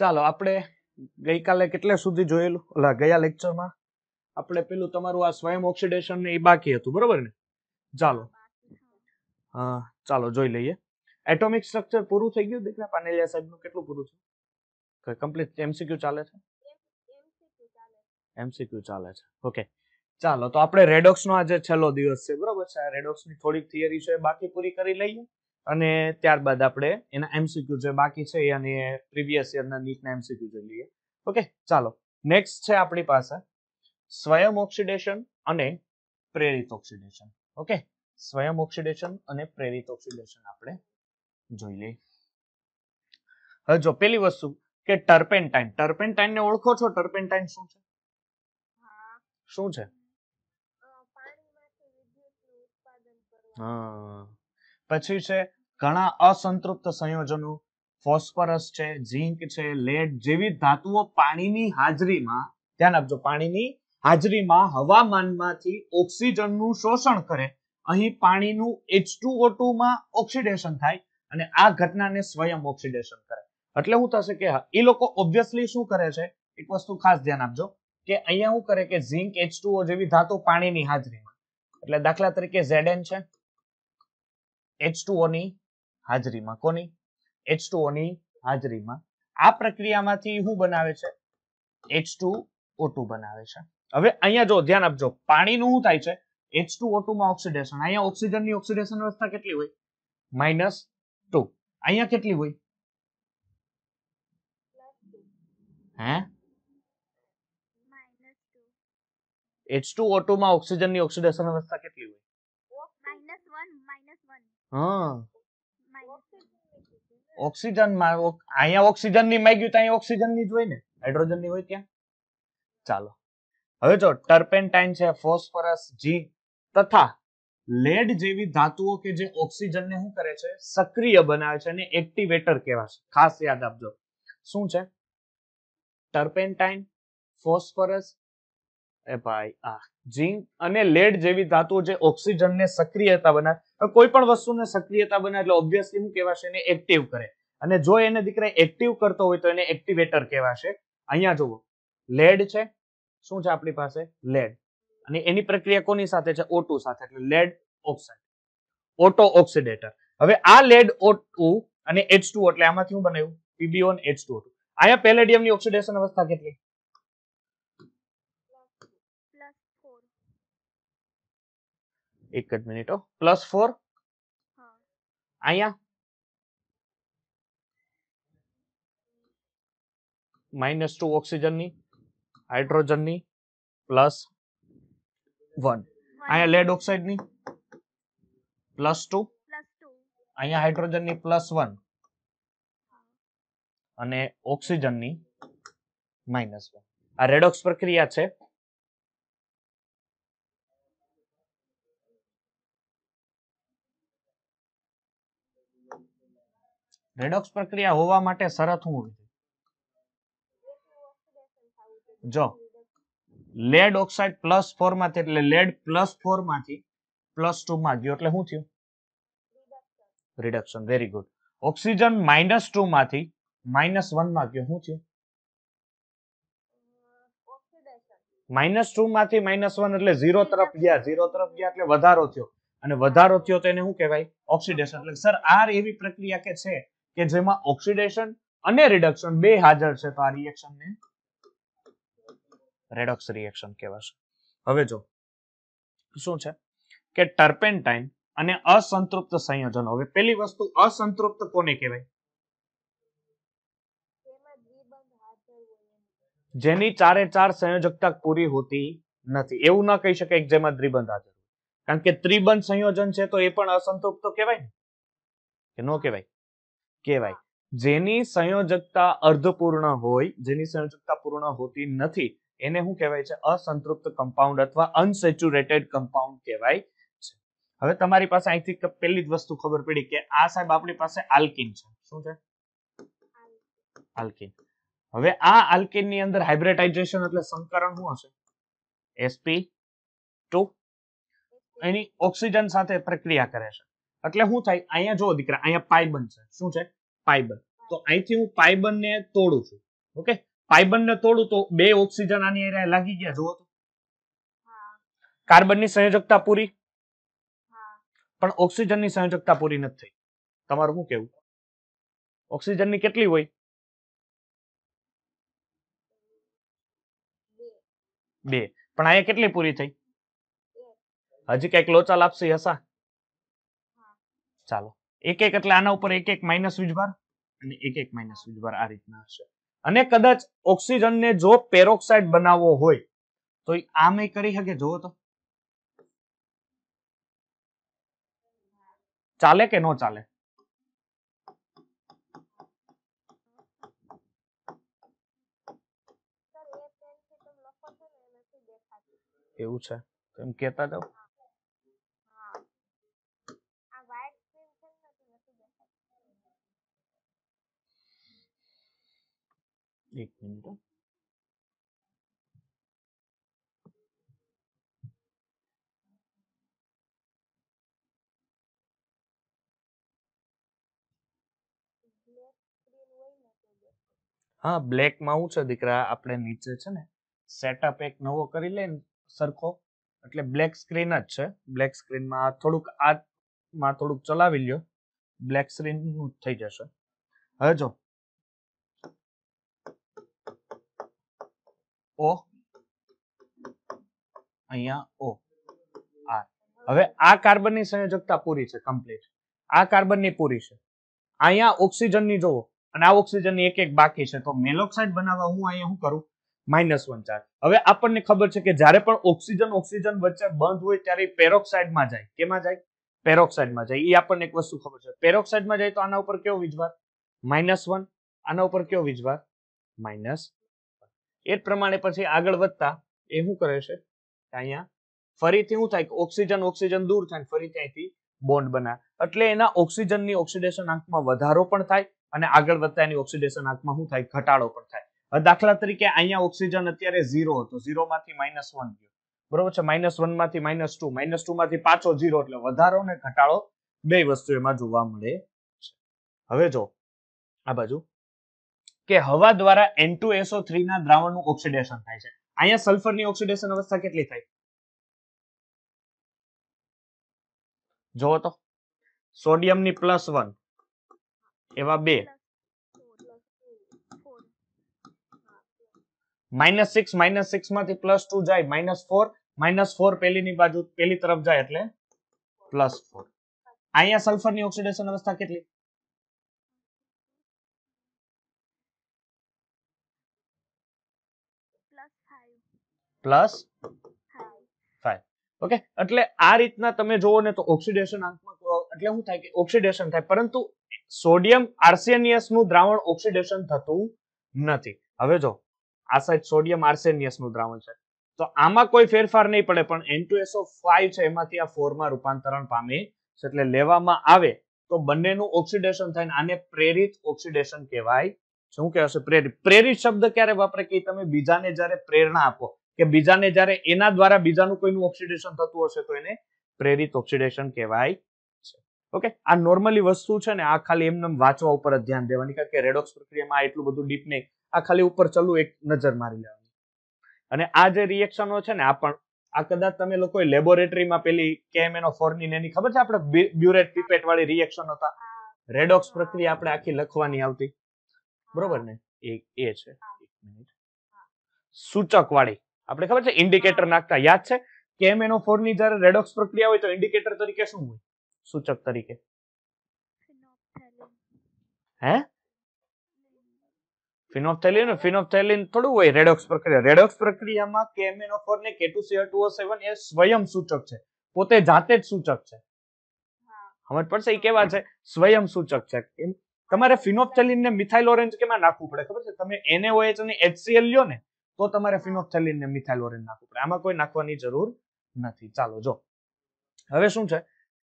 ચાલો આપણે ગઈકાલે કેટલે સુધી જોયેલું ઓલા ગયા લેક્ચરમાં આપણે પેલું તમારું આ સ્વયં ઓક્સિડેશન એ બાકી હતું બરોબર ને ચાલો હા ચાલો જોઈ લઈએ એટોમિક સ્ટ્રક્ચર પૂરું થઈ ગયું દીકરા પાનેલિયા સાહેબનું કેટલું પૂરું છે કમ્પ્લીટ એમસીક્યુ ચાલે છે એમસીક્યુ ચાલે છે ઓકે ચાલો તો આપણે રેડોક્સનો આજે છેલ્લો દિવસ છે બરોબર છે રેડોક્સની થોડીક થિયરી છે બાકી પૂરી કરી લઈએ અને ત્યારબાદ આપણે એના એમસીક્યુ જે બાકી છે અને પ્રીવિયસ યરના નીટના એમસીક્યુ જોઈ લઈએ ઓકે ચાલો નેક્સ્ટ છે આપણી પાસે સ્વયં ઓક્સિડેશન અને પ્રેરિત ઓક્સિડેશન ઓકે સ્વયં ઓક્સિડેશન અને પ્રેરિત ઓક્સિડેશન આપણે જોઈ લઈએ હવે જો પેલી વસ્તુ કે ટર્પેન્ટાઇન ટર્પેન્ટાઇન ને ઓળખો છો ટર્પેન્ટાઇન શું છે શું છે હા પછી છે ઘણા અસંતૃપ્ત સંયોજનો ફોસ્ફરસ છે ઝીંક છે લેડ જેવી ધાતુઓ પાણીની હાજરીમાં ધ્યાન આપજો પાણીની હાજરીમાં હવામાનમાંથી ઓક્સિજનનું શોષણ કરે અહીં પાણીનું H2O2 માં ઓક્સિડેશન થાય અને આ ઘટનાને સ્વયં ઓક્સિડેશન કરે એટલે શું થશે કે એ લોકો ઓબ્વિયસલી શું કરે છે એક વસ્તુ ખાસ ધ્યાન આપજો કે અહીંયા શું કરે કે એચ ટુ ઓ જેવી ધાતુ પાણીની હાજરીમાં એટલે દાખલા તરીકે Zn છે એચ ની હાજરીમાં કોની એચ ની હાજરીમાં આ પ્રક્રિયામાંથી શું બનાવે છે એચ ટુ બનાવે છે હવે અહીંયા જો ધ્યાન આપજો પાણીનું શું થાય છે એચ ટુ માં ઓક્સિડેશન અહીંયા ઓક્સિજનની ઓક્સિડેશન અવસ્થા કેટલી હોય માઇનસ ટુ અહીંયા કેટલી હોય હે એચ ટુ માં ઓક્સિજનની ઓક્સિડેશન અવસ્થા કેટલી હોય હા ઓક્સિજન અહીંયા ઓક્સિજન ની માંગ્યું તો અહીંયા ઓક્સિજન ની હોય ને હાઇડ્રોજન ની હોય ત્યાં ચાલો હવે જો ટર્પેન્ટાઇન છે ફોસ્ફરસ જી તથા લેડ જેવી ધાતુઓ કે જે ઓક્સિજનને શું કરે છે સક્રિય બનાવે છે અને એક્ટિવેટર કહેવાય છે ખાસ યાદ આપજો શું છે ટર્પેન્ટાઇન ફોસ્ફરસ ભાઈ આ ઝીંક અને લેડ જેવી ધાતુઓ જે ઓક્સિજનને સક્રિયતા બનાવે કોઈ વસ્તુને સક્રિયતા બનાવે એટલે ઓબ્વિયસલી શું કહેવાશે એને એક્ટિવ કરે અને જો એને દીકરા એક્ટિવ કરતો હોય તો એને એક્ટિવેટર કહેવાશે અહીંયા જુઓ લેડ છે શું છે આપણી પાસે લેડ અને એની પ્રક્રિયા કોની સાથે છે ઓટુ સાથે એટલે લેડ ઓક્સાઇડ ઓટો ઓક્સિડેટર હવે આ લેડ ઓટુ અને એચ એટલે આમાંથી શું બનાવ્યું પીબીઓ એચ ટુ અહીંયા પેલેડિયમની ઓક્સિડેશન અવસ્થા કેટલી એક જ મિનિટ હો પ્લસ ફોર અહીંયા માઇનસ ટુ ઓક્સિજનની હાઇડ્રોજનની પ્લસ વન અહીંયા લેડ ઓક્સાઇડની પ્લસ ટુ અહીંયા હાઇડ્રોજનની પ્લસ વન અને ઓક્સિજનની માઇનસ વન આ રેડોક્સ પ્રક્રિયા છે રેડોક્સ પ્રક્રિયા હોવા માટે શરત શું જો લેડ ઓક્સાઇડ પ્લસ ફોર માંથી એટલે લેડ પ્લસ ફોર માંથી પ્લસ ટુ માં ગયો એટલે શું થયું reduction very good oxygen minus two માંથી માઇનસ વન માં ગયો શું થયું માઇનસ ટુ માંથી માઇનસ વન એટલે ઝીરો તરફ ગયા ઝીરો તરફ ગયા એટલે વધારો થયો અને વધારો થયો તો એને શું કહેવાય ઓક્સિડેશન એટલે સર આર એવી પ્રક્રિયા કે છે કે જેમાં ઓક્સિડેશન અને રિડક્શન બે હાજર છે તો આ રિએક્શન ને રેડોક્સ રિએક્શન કહેવાશે હવે જો શું છે કે ટર્પેન્ટાઇન અને અસંતૃપ્ત સંયોજનો હવે પહેલી વસ્તુ અસંતૃપ્ત કોને કહેવાય જેની ચારે ચાર સંયોજકતા પૂરી હોતી નથી એવું ના કહી શકાય જેમાં ત્રિબંધ હાજર કારણ કે ત્રિબંધ સંયોજન છે તો એ પણ અસંતૃપ્ત કહેવાય ને કે ન કહેવાય કહેવાય જેની સંયોજકતા અર્ધપૂર્ણ હોય જેની સંયોજકતા પૂર્ણ હોતી નથી એને શું કહેવાય છે અસંતૃપ્ત કમ્પાઉન્ડ અથવા અનસેચ્યુરેટેડ કમ્પાઉન્ડ કહેવાય છે હવે તમારી પાસે અહીંથી પહેલી જ વસ્તુ ખબર પડી કે આ સાહેબ આપણી પાસે આલ્કિન છે શું છે આલ્કિન હવે આ આલ્કિન ની અંદર હાઇબ્રિડાઇઝેશન એટલે સંકરણ શું હશે એસપી ટુ એની ઓક્સિજન સાથે પ્રક્રિયા કરે છે એટલે શું થાય અહીંયા જો દીકરા અહીંયા પાઈ બનશે શું છે પાયબન તો અહીંથી હું પાઇબન ને તોડું છું ઓકે પાઇબન ને તોડું તો બે ઓક્સિજન આની એરિયા લાગી ગયા જુઓ તો કાર્બન ની સંયોજકતા પૂરી પણ ઓક્સિજન ની સંયોજકતા પૂરી નથી થઈ તમારું શું કેવું ઓક્સિજન ની કેટલી હોય બે પણ અહીંયા કેટલી પૂરી થઈ હજી કઈક લોચા લાપસી હસા ચાલો એક એક એટલે આના ઉપર એક એક માઇનસ વીજભાર અને એક એક માઇનસ વીજભાર આ રીતના હશે અને કદાચ ઓક્સિજનને જો પેરોક્સાઇડ બનાવવો હોય તો આમ એ કરી શકે જોવો તો ચાલે કે નો ચાલે એવું છે એમ કેતા જાઓ એક મિનિટ હા બ્લેકમાં હું છે દીકરા આપણે નીચે છે ને સેટઅપ એક નવો કરી લે સરખો એટલે બ્લેક સ્ક્રીન જ છે બ્લેક સ્ક્રીનમાં થોડુંક આ માં થોડુંક ચલાવી લ્યો બ્લેક સ્ક્રીન થઈ જશે હવે જો ઓ અહીંયા ઓ આર હવે આ કાર્બનની સંયોજકતા પૂરી છે કમ્પ્લીટ આ કાર્બનની પૂરી છે અહીંયા ઓક્સિજનની જુઓ અને આ ઓક્સિજનની એક એક બાકી છે તો મેલોક્સાઇડ બનાવવા હું અહીંયા શું કરું માઇનસ વન ચાર્જ હવે આપણને ખબર છે કે જ્યારે પણ ઓક્સિજન ઓક્સિજન વચ્ચે બંધ હોય ત્યારે પેરોક્સાઇડમાં જાય કેમાં જાય પેરોક્સાઇડમાં જાય એ આપણને એક વસ્તુ ખબર છે પેરોક્સાઇડમાં જાય તો આના ઉપર કેવો વીજભાર માઇનસ વન આના ઉપર કેવો વીજભાર માઇનસ એ જ પ્રમાણે પછી આગળ વધતા એ શું કરે છે અહીંયા ફરીથી શું થાય કે ઓક્સિજન ઓક્સિજન દૂર થાય ફરી ત્યાંથી બોન્ડ બના એટલે એના ઓક્સિજનની ઓક્સિડેશન આંકમાં વધારો પણ થાય અને આગળ વધતા એની ઓક્સિડેશન આંકમાં શું થાય ઘટાડો પણ થાય દાખલા તરીકે અહીંયા ઓક્સિજન અત્યારે ઝીરો હતો ઝીરો માંથી માઇનસ વન ગયો બરોબર છે માઇનસ વન માંથી માઇનસ ટુ માઇનસ ટુ માંથી પાછો ઝીરો એટલે વધારો ને ઘટાડો બે વસ્તુ એમાં જોવા મળે છે હવે જો આ બાજુ કે હવા દ્વારા એસો થ્રી ના દ્રાવણનું ઓક્સિડેશન થાય છે અહીંયા સલ્ફરની ઓક્સિડેશન અવસ્થા કેટલી થાય જોવો તો સોડિયમ ની પ્લસ વન એવા બે માઇનસ સિક્સ માઇનસ સિક્સ માંથી પ્લસ ટુ જાય માઇનસ ફોર માઇનસ ફોર પેલીની બાજુ પેલી તરફ જાય એટલે પ્લસ ફોર અહીંયા સલ્ફરની ઓક્સિડેશન અવસ્થા કેટલી પ્લસ ફાઈવ ઓકે એટલે આ રીતના તમે જુઓ ને તો ઓક્સિડેશન આંકમાં એટલે શું થાય કે ઓક્સિડેશન થાય પરંતુ સોડિયમ આર્સેનિયસ નું દ્રાવણ ઓક્સિડેશન થતું નથી હવે જો આ સાઈડ સોડિયમ આર્સેનિયસ નું દ્રાવણ છે તો આમાં કોઈ ફેરફાર નહીં પડે પણ એન ટુ એનટુએસઓ ફાઈવ છે એમાંથી આ ફોરમાં રૂપાંતરણ પામે છે એટલે લેવામાં આવે તો બંનેનું ઓક્સિડેશન થાય ને આને પ્રેરિત ઓક્સિડેશન કહેવાય શું કહેવાશે પ્રેરિત પ્રેરિત શબ્દ ક્યારે વાપરે કે તમે બીજાને જ્યારે પ્રેરણા આપો કે બીજાને જ્યારે એના દ્વારા બીજાનું કોઈનું ઓક્સિડેશન થતું હશે તો એને પ્રેરિત ઓક્સિડેશન કહેવાય છે ઓકે આ નોર્મલી વસ્તુ છે ને આ ખાલી એમને વાંચવા ઉપર ધ્યાન દેવાની કારણ કે રેડોક્સ પ્રક્રિયામાં એટલું બધું ડીપ નહીં આ ખાલી ઉપર ચલું એક નજર મારી લેવાની અને આ જે રિએક્શનો છે ને આ પણ આ કદાચ તમે લોકોએ લેબોરેટરીમાં પેલી કેમેનો ફોર્નિન એની ખબર છે આપણે બ્યુરેટ પીપેટ વાળી રિએક્શન હતા રેડોક્સ પ્રક્રિયા આપણે આખી લખવાની આવતી બરોબર ને એ એ છે સૂચક વાળી આપણે ખબર છે ઇન્ડિકેટર નાખતા યાદ છે ફોર ની જ્યારે રેડોક્સ પ્રક્રિયા હોય તો ઇન્ડિકેટર તરીકે શું હોય સૂચક તરીકે હે ફિનોપ્થેલિન ફિનોપ્થેલિન થોડું હોય રેડોક્સ પ્રક્રિયા રેડોક્સ પ્રક્રિયામાં કેમેનોફોર ને K2CO2O7 એ સ્વયં સૂચક છે પોતે જાતે જ સૂચક છે સમજ પડશે એ કેવા છે સ્વયં સૂચક છે એમ તમારે ફિનોપ્થેલિન ને મિથાઇલ ઓરેન્જ કેમાં નાખવું પડે ખબર છે તમે NaOH અને HCl લ્યો ને તો તમારે ફિનોપ્થેલિન ને મિથાઇલ નાખવું પડે આમાં કોઈ નાખવાની જરૂર નથી ચાલો જો હવે શું છે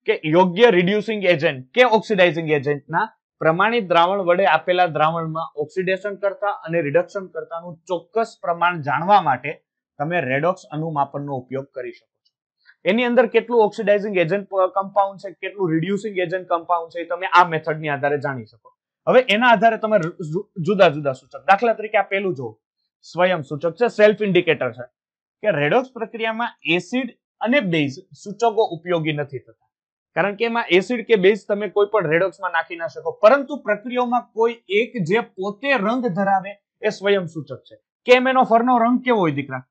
કે યોગ્ય રિડ્યુસિંગ એજન્ટ કે ઓક્સિડાઇઝિંગ એજન્ટના પ્રમાણિત દ્રાવણ વડે આપેલા દ્રાવણમાં ઓક્સિડેશન કરતા અને રિડક્શન કરતાનું ચોક્કસ પ્રમાણ જાણવા માટે તમે રેડોક્સ અનુમાપનનો ઉપયોગ કરી શકો છો એની અંદર કેટલું ઓક્સિડાઇઝિંગ એજન્ટ કમ્પાઉન્ડ છે કેટલું રિડ્યુસિંગ એજન્ટ કમ્પાઉન્ડ છે એ તમે આ મેથડની આધારે જાણી શકો હવે એના આધારે તમે જુદા જુદા સૂચક દાખલા તરીકે આ પેલું જો સ્વયં સૂચક છે સેલ્ફ ઇન્ડિકેટર છે કે રેડોક્સ પ્રક્રિયામાં એસિડ અને બેઝ સૂચકો ઉપયોગી નથી થતા કારણ કે એમાં એસિડ કે બેઝ તમે કોઈ પણ રેડોક્સમાં નાખી ના શકો પરંતુ પ્રક્રિયામાં કોઈ એક જે પોતે રંગ ધરાવે એ સ્વયં સૂચક છે કેમ એનો ફરનો રંગ કેવો હોય દીકરા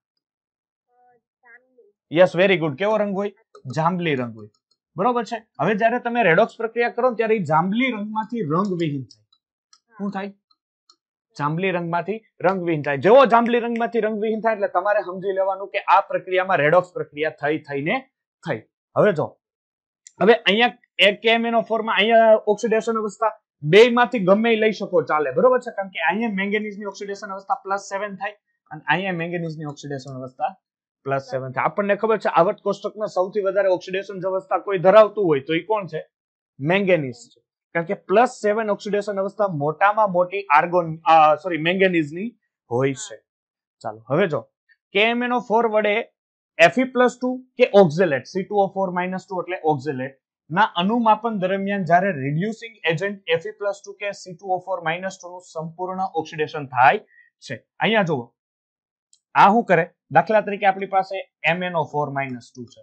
યસ વેરી ગુડ કેવો રંગ હોય જાંબલી રંગ હોય બરોબર છે હવે જ્યારે તમે રેડોક્સ પ્રક્રિયા કરો ત્યારે જાંબલી રંગમાંથી રંગ વિહીન થાય શું થાય જાંબલી રંગમાંથી રંગવિહીન થાય જેવો જાંબલી રંગમાંથી રંગવિહીન થાય એટલે તમારે સમજી લેવાનું કે આ પ્રક્રિયામાં રેડોક્સ પ્રક્રિયા થઈ થઈને થઈ હવે જો હવે અહીંયા એકેમેનોફોરમાં અહીંયા ઓક્સિડેશન અવસ્થા બેમાંથી માંથી ગમે લઈ શકો ચાલે બરોબર છે કારણ કે અહીંયા મેંગેનીઝની ઓક્સિડેશન અવસ્થા પ્લસ સેવન થાય અને અહીંયા મેંગેનીઝની ઓક્સિડેશન અવસ્થા પ્લસ સેવન થાય આપણને ખબર છે આવર્ત કોષ્ટકમાં સૌથી વધારે ઓક્સિડેશન અવસ્થા કોઈ ધરાવતું હોય તો એ કોણ છે મેંગેનીઝ છે કારણ કે પ્લસ સેવન ઓક્સિડેશન અવસ્થા મોટામાં મોટી આર્ગોન સોરી મેંગેનીઝની હોય છે ચાલો હવે જો કેએમએનઓ ફોર વડે એફી પ્લસ ટુ કે oxalate C two O four minus two એટલે ઓક્ઝેલેટ ના અનુમાપન દરમિયાન જ્યારે reducing agent FE plus two કે C two O four minus two નું સંપૂર્ણ ઓક્સિડેશન થાય છે અહીંયા જુઓ આ શું કરે દાખલા તરીકે આપણી પાસે એમએનઓ ફોર માઇનસ ટુ છે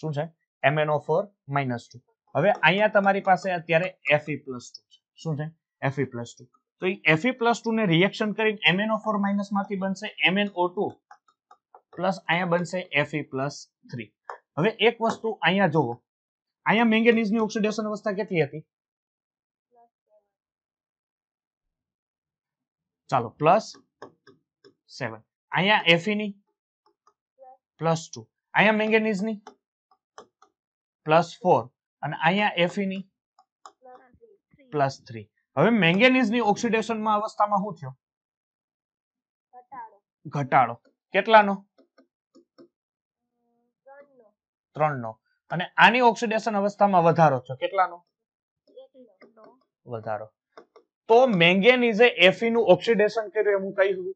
શું છે એમએનઓ ફોર માઇનસ ટુ હવે અહીંયા તમારી પાસે અત્યારે Fe પ્લસ ટુ શું છે Fe પ્લસ ટુ તો એ Fe પ્લસ ટુ ને રિએક્શન કરી MnO4 ફોર માઇનસ માંથી બનશે MnO2 ટુ પ્લસ અહીંયા બનશે Fe પ્લસ થ્રી હવે એક વસ્તુ અહીંયા જુઓ અહીંયા મેંગેનીઝની ઓક્સિડેશન અવસ્થા કેટલી હતી ચાલો પ્લસ સેવન અહીંયા Fe ની પ્લસ ટુ અહીંયા મેંગેનીઝની પ્લસ ફોર અને અહીંયા એફીની e પ્લસ થ્રી હવે મેંગેનીઝની ઓક્સિડેશનમાં અવસ્થામાં શું થયો ઘટાડો કેટલાનો ત્રણનો અને આની ઓક્સિડેશન અવસ્થામાં વધારો થયો કેટલાનો વધારો તો મેંગેનીઝે એફી e નું ઓક્સિડેશન કર્યું એમ હું કહ્યું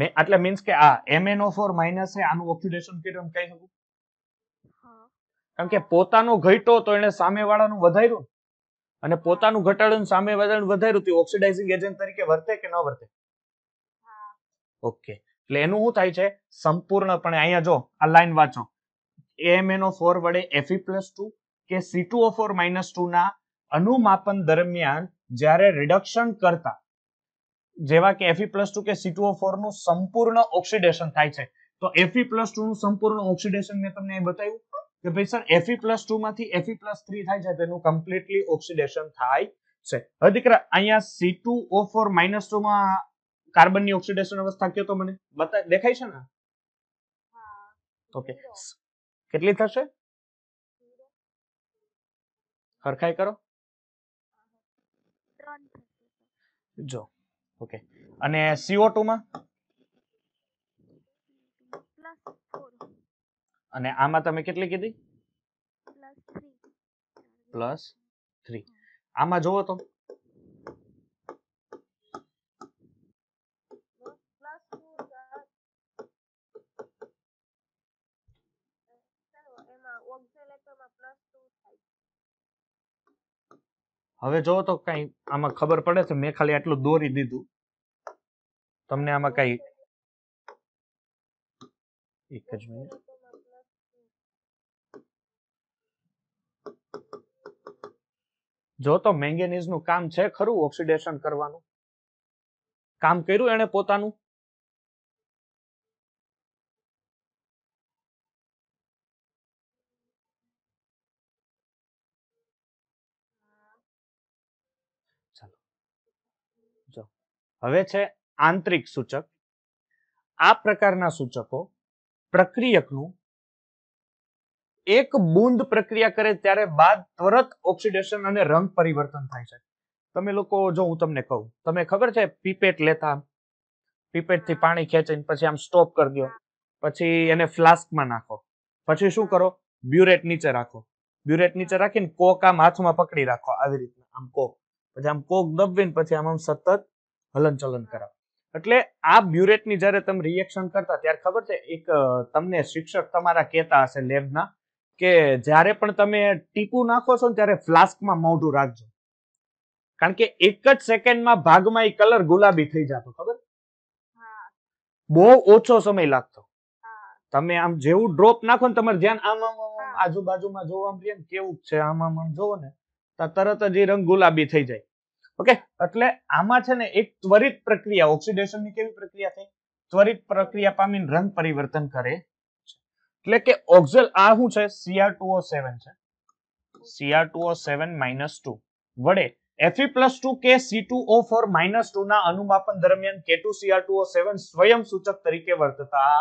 મે એટલે મીન્સ કે આ MnO4 માઈનસ છે આનું ઓક્સિડેશન કીટ એમ કહી શકું કારણ કે પોતાનો ઘટ્યો તો એને સામેવાળાનું વધાર્યું અને પોતાનું ઘટાડ્યું સામે વધાર્યું વધાર્યું તે ઓક્સિડાઇઝિંગ એજન્ટ તરીકે વર્તે કે ન વર્તે ઓકે એટલે એનું શું થાય છે સંપૂર્ણપણે અહીંયા જો આ લાઈન વાંચો AMnO4 વડે Fe+2 કે C2O4 2 ના અનુમાપન દરમિયાન જ્યારે રિડક્શન કરતા જેવા કે Fe પ્લસ ટુ કે C2O4 નું સંપૂર્ણ ઓક્સિડેશન થાય છે તો Fe પ્લસ ટુ નું સંપૂર્ણ ઓક્સિડેશન મેં તમને બતાવ્યું કે ભાઈ સર Fe પ્લસ ટુ માંથી Fe પ્લસ થ્રી થાય છે તેનું કમ્પ્લીટલી ઓક્સિડેશન થાય છે હવે દીકરા અહીંયા C2O4 માઇનસ ટુ માં કાર્બન ની ઓક્સિડેશન અવસ્થા કયો તો મને બતા દેખાય છે ને ઓકે કેટલી થશે હરખાઈ કરો જો ઓકે અને CO2 ટુમાં અને આમાં તમે કેટલી કીધી પ્લસ થ્રી આમાં જોવો તો હવે જોવો તો કઈ આમાં ખબર પડે છે મેં ખાલી આટલું દોરી દીધું તમને આમાં કઈ એક જ મિનિટ જો તો મેંગેનીઝનું કામ છે ખરું ઓક્સિડેશન કરવાનું કામ કર્યું એને પોતાનું જો હવે છે આંતરિક સૂચક આ પ્રકારના સૂચકો પ્રક્રિયકનું એક બૂંદ પ્રક્રિયા કરે ત્યારે બાદ તરત ઓક્સિડેશન અને રંગ પરિવર્તન થાય છે તમે લોકો જો હું તમને કહું તમે ખબર છે પીપેટ લેતા પીપેટ થી પાણી ખેંચીને પછી આમ સ્ટોપ કરી દો પછી એને ફ્લાસ્કમાં નાખો પછી શું કરો બ્યુરેટ નીચે રાખો બ્યુરેટ નીચે રાખીને કોક આમ હાથમાં પકડી રાખો આવી રીતના આમ કોક પછી આમ કોક દબાવીને પછી આમ આમ સતત હલનચલન કરાવો એટલે આ બ્યુરેટની જ્યારે તમે રિએક્શન કરતા ત્યારે ખબર છે એક તમને શિક્ષક તમારા કહેતા હશે લેબના કે જ્યારે પણ તમે ટીપું નાખો છો ને ત્યારે ફ્લાસ્કમાં મોઢું રાખજો કારણ કે એક જ સેકન્ડમાં ભાગમાં એ કલર ગુલાબી થઈ જતો ખબર બહુ ઓછો સમય લાગતો તમે આમ જેવું ડ્રોપ નાખો ને તમારે ધ્યાન આમ આમ આજુબાજુમાં જોવા મળે કેવું છે આમ આમ આમ જોવો ને તરત જ એ રંગ ગુલાબી થઈ જાય ઓકે એટલે આમાં છે ને એક ત્વરિત પ્રક્રિયા ઓક્સિડેશનની કેવી પ્રક્રિયા થઈ ત્વરિત પ્રક્રિયા પામીને રંગ પરિવર્તન કરે એટલે કે ઓક્ઝલ આ શું છે Cr2O7 છે Cr2O7 2 વડે Fe પ્લસ ટુ કે C two O four minus two ના અનુમાપન દરમિયાન કે ટુ સેવન સ્વયં સૂચક તરીકે વર્તતા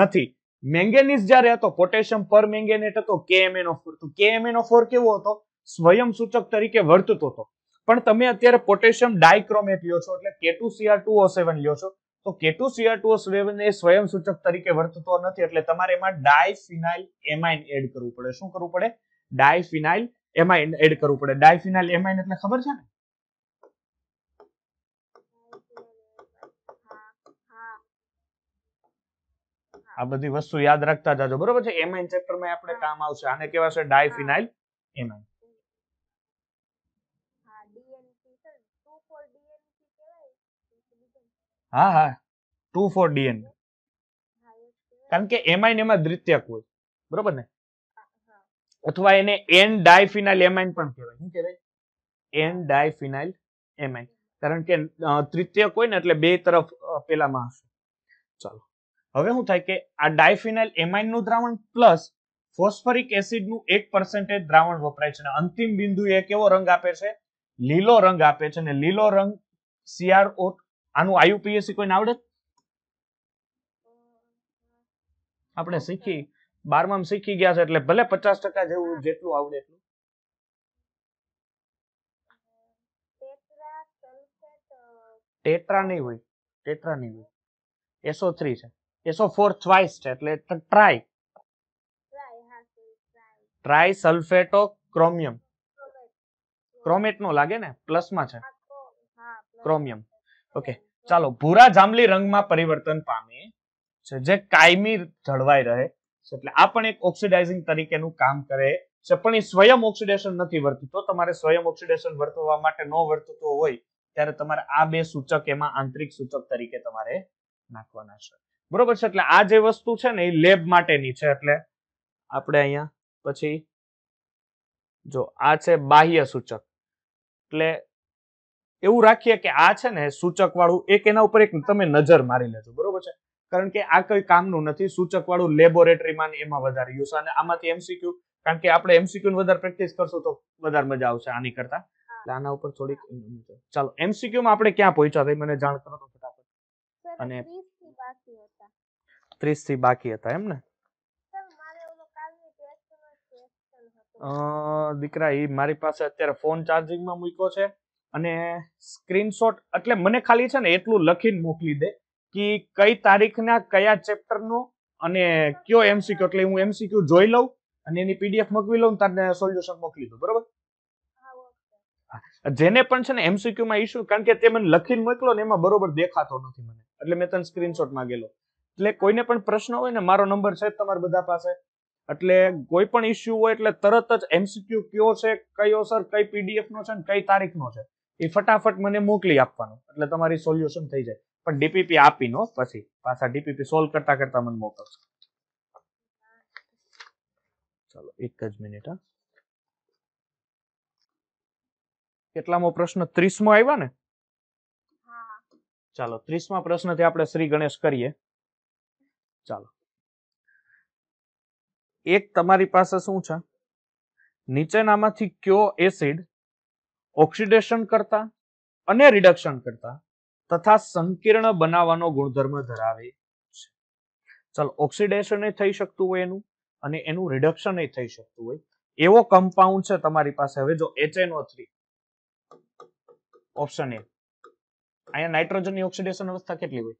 નથી મેંગેનીઝ જ્યારે હતો પોટેશિયમ પર મેંગેનેટ હતો કેએમએનઓ ફોર તો કેએમએનઓ ફોર કેવો હતો સ્વયં સૂચક તરીકે વર્તતો હતો પણ તમે અત્યારે પોટેશિયમ ડાયક્રોમેટ લ્યો છો એટલે કેટુ ટુ લ્યો છો તો કેટુ એ સ્વયંસૂચક તરીકે વર્તતો નથી એટલે તમારે એમાં ડાયફિનાઇલ એમાઇન એડ કરવું પડે શું કરવું પડે ડાયફિનાઇલ એમાઇન એડ કરવું પડે ડાયફિનાઇલ એમાઇન એટલે ખબર છે ને આ બધી વસ્તુ યાદ રાખતા જાજો બરોબર છે એમાઇન માં આપણે કામ આવશે આને કહેવાશે ડાયફિનાઇલ એમાઇન હા હા ટુ ફોર ડીએન કારણ કે એમાઇન એમાં દ્વિતીયક હોય બરોબર ને અથવા એને એન ડાયફિનાઇલ એમાઇન પણ કહેવાય શું કહેવાય એન ડાયફિનાઇલ એમાઇન કારણ કે તૃતીયક હોય ને એટલે બે તરફ પેલામાં હશે ચાલો હવે શું થાય કે આ ડાયફિનાઇલ એમાઇનનું દ્રાવણ પ્લસ ફોસ્ફરિક એસિડનું એક પર્સન્ટેજ દ્રાવણ વપરાય છે અને અંતિમ બિંદુ એ કેવો રંગ આપે છે લીલો રંગ આપે છે અને લીલો રંગ સીઆરઓ આનું આયુપીએસસી કોઈને આવડત આપણે શીખી બારમા શીખી ગયા છે એટલે ભલે પચાસ ટકા જેવું જેટલું આવડે એટલું ટેટ્રા નહીં હોય ટેટ્રા નહીં હોય એસો થ્રી છે એસો ફોર થ્વાઇસ છે એટલે ટ્રાય ટ્રાય સલ્ફેટો ક્રોમિયમ ક્રોમેટ લાગે ને પ્લસમાં છે ક્રોમિયમ ઓકે ચાલો ભૂરા જાંબલી રંગમાં પરિવર્તન પામે છે જે કાયમી જળવાઈ રહે છે એટલે આ પણ એક ઓક્સિડાઇઝિંગ તરીકેનું કામ કરે છે પણ એ સ્વયં ઓક્સિડેશન નથી વર્તતો તમારે સ્વયં ઓક્સિડેશન વર્તવા માટે ન વર્તતો હોય ત્યારે તમારે આ બે સૂચક એમાં આંતરિક સૂચક તરીકે તમારે નાખવાના છે બરોબર છે એટલે આ જે વસ્તુ છે ને એ લેબ માટેની છે એટલે આપણે અહીંયા પછી જો આ છે બાહ્ય સૂચક એટલે એવું રાખીએ કે આ છે ને સૂચક વાળું એક એના ઉપર એક તમે નજર મારી લેજો બરોબર છે કારણ કે આ કોઈ કામનું નથી સૂચક વાળું લેબોરેટરીમાં એમાં વધારે યુઝ અને આમાંથી એમસીક્યુ કારણ કે આપણે એમસીક્યુ ને વધારે પ્રેક્ટિસ કરશું તો વધારે મજા આવશે આની કરતા આના ઉપર થોડીક ચાલો એમસીક્યુ માં આપણે ક્યાં પહોંચ્યા થઈ મને જાણ કરો તો ફટાફટ અને ત્રીસ થી બાકી હતા એમ ને દીકરા એ મારી પાસે અત્યારે ફોન ચાર્જિંગમાં મૂક્યો છે અને સ્ક્રીનશોટ એટલે મને ખાલી છે ને એટલું લખીને મોકલી દે કે કઈ તારીખના કયા ચેપ્ટરનો અને કયો એમસીક્યુ એટલે હું એમસીક્યુ જોઈ લઉં અને એની પીડીએફ મોકલી લઉં તને સોલ્યુશન મોકલી દઉં બરોબર જેને પણ છે ને એમસીક્યુ માં ઇશ્યુ કારણ કે તે મને લખીને મોકલો ને એમાં બરોબર દેખાતો નથી મને એટલે મેં તને સ્ક્રીનશોટ માંગેલો એટલે કોઈને પણ પ્રશ્ન હોય ને મારો નંબર છે તમારા બધા પાસે એટલે કોઈ પણ ઇશ્યુ હોય એટલે તરત જ એમસીક્યુ કયો છે કયો સર કઈ પીડીએફ નો છે ને કઈ તારીખનો છે એ ફટાફટ મને મોકલી આપવાનું એટલે તમારી સોલ્યુશન થઈ જાય પણ ડીપીપી આપી નો પછી પાછા ડીપીપી સોલ્વ કરતા કરતા મને મોકલશો ચાલો એક જ મિનિટ હા કેટલામો પ્રશ્ન ત્રીસમો આવ્યો ને ચાલો ત્રીસમા પ્રશ્નથી આપણે શ્રી ગણેશ કરીએ ચાલો એક તમારી પાસે શું છે નીચેનામાંથી કયો એસિડ ઓક્સિડેશન કરતા અને રિડક્શન કરતા તથા સંકીર્ણ બનાવવાનો ગુણધર્મ ધરાવે છે ચાલો ઓક્સિડેશન થઈ શકતું હોય એનું અને એનું રિડક્શન થઈ શકતું હોય એવો કમ્પાઉન્ડ છે તમારી પાસે હવે જો એચએનઓ થ્રી ઓપ્શન એ અહીંયા નાઇટ્રોજનની ઓક્સિડેશન અવસ્થા કેટલી હોય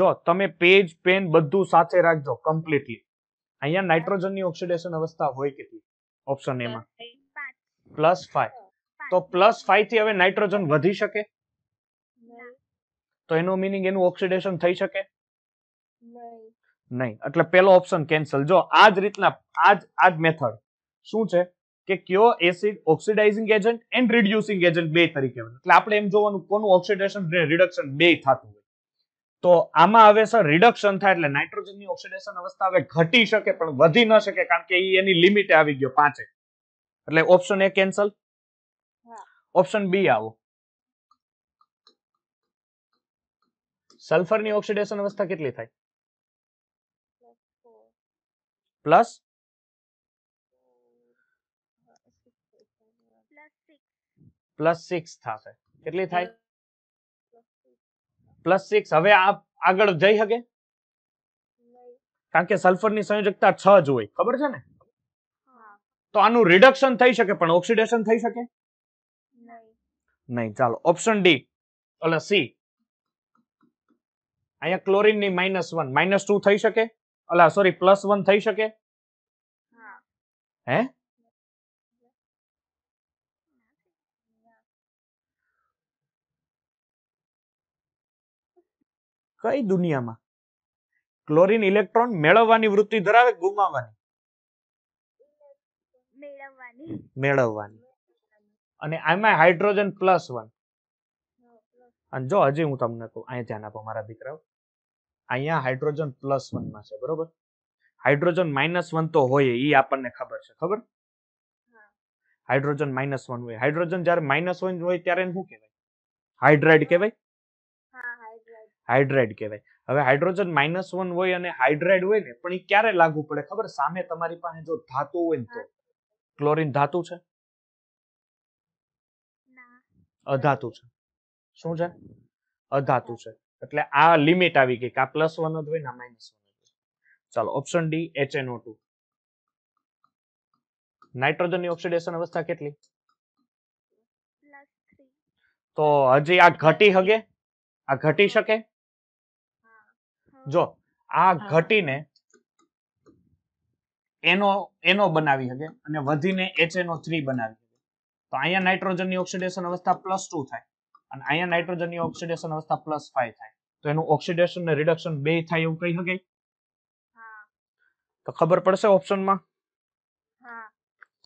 જો તમે પેજ પેન બધું સાથે રાખજો કમ્પ્લીટલી અહીંયા નાઇટ્રોજનની ઓક્સિડેશન અવસ્થા હોય કેટલી ઓપ્શન એમાં પ્લસ ફાઈવ તો પ્લસ ફાઈવ થી હવે નાઇટ્રોજન વધી શકે તો એનું મિનિંગ એનું ઓક્સિડેશન થઈ શકે નહીં એટલે પેલો ઓપ્શન કેન્સલ જો આ જ રીતના આ જ આ જ મેથડ શું છે કે કયો acid oxidising agent and reducing agent બે તરીકે એટલે આપણે એમ જોવાનું કોનું ઓક્સિડેશન રિડક્શન બે થતું તો આમાં હવે સર રિડક્શન થાય એટલે નાઇટ્રોજનની ઓક્સિડેશન અવસ્થા હવે ઘટી શકે પણ વધી ન શકે કારણ કે એની લિમિટે આવી ગયો પાંચે એટલે option A cancel option B આવો સલ્ફરની ઓક્સિડેશન અવસ્થા કેટલી થાય પ્લસ પ્લસ સિક્સ થશે કેટલી થાય પ્લસ સિક્સ હવે આ આગળ જઈ શકે કારણ કે સલ્ફરની સંયોજકતા છ જ હોય ખબર છે ને તો આનું રિડક્શન થઈ શકે પણ ઓક્સિડેશન થઈ શકે નહીં ચાલો ઓપ્શન ડી એટલે સી અહીંયા ક્લોરિન ની માઇનસ વન માઇનસ ટુ થઈ શકે અલા સોરી પ્લસ વન થઈ શકે હે કઈ દુનિયામાં ક્લોરીન ઇલેક્ટ્રોન મેળવવાની વૃત્તિ ધરાવે ગુમાવવાની મેળવવાની અને આમાં હાઇડ્રોજન પ્લસ વન અને જો હજી હું તમને કહું અહીંયા ધ્યાન આપો મારા દીકરાઓ અહીંયા હાઇડ્રોજન પ્લસ વનમાં છે બરોબર હાઇડ્રોજન માઇનસ વન તો હોય એ આપણને ખબર છે ખબર હાઇડ્રોજન માઇનસ વન હોય હાઇડ્રોજન જ્યારે માઇનસ વન હોય ત્યારે શું કહેવાય હાઇડ્રાઇડ કહેવાય હાઇડ્રાઇડ કહેવાય હવે હાઇડ્રોજન માઇનસ વન હોય અને હાઇડ્રાઇડ હોય ને પણ એ ક્યારે લાગુ પડે ખબર સામે તમારી પાસે જો ધાતુ હોય ને તો ક્લોરીન ધાતુ છે અધાતુ છે શું છે અધાતુ છે એટલે આ લિમિટ આવી ગઈ કે આ પ્લસ વન જ હોય ને માઇનસ વન ચાલો ઓપ્શન ડી એચએનઓ ટુ નાઇટ્રોજનની ઓક્સિડેશન અવસ્થા કેટલી તો હજી આ ઘટી હગે આ ઘટી શકે જો આ ઘટીને એનો એનો બનાવી શકે અને વધીને HNO3 બનાવી શકે તો અહીંયા નાઇટ્રોજનની ઓક્સિડેશન અવસ્થા પ્લસ ટુ થાય અને અહીંયા નાઇટ્રોજનની ઓક્સિડેશન અવસ્થા પ્લસ ફાઈવ થાય તો એનું ઓક્સિડેશન ને રિડક્શન બે થાય એવું કહી શકાય તો ખબર પડશે ઓપ્શનમાં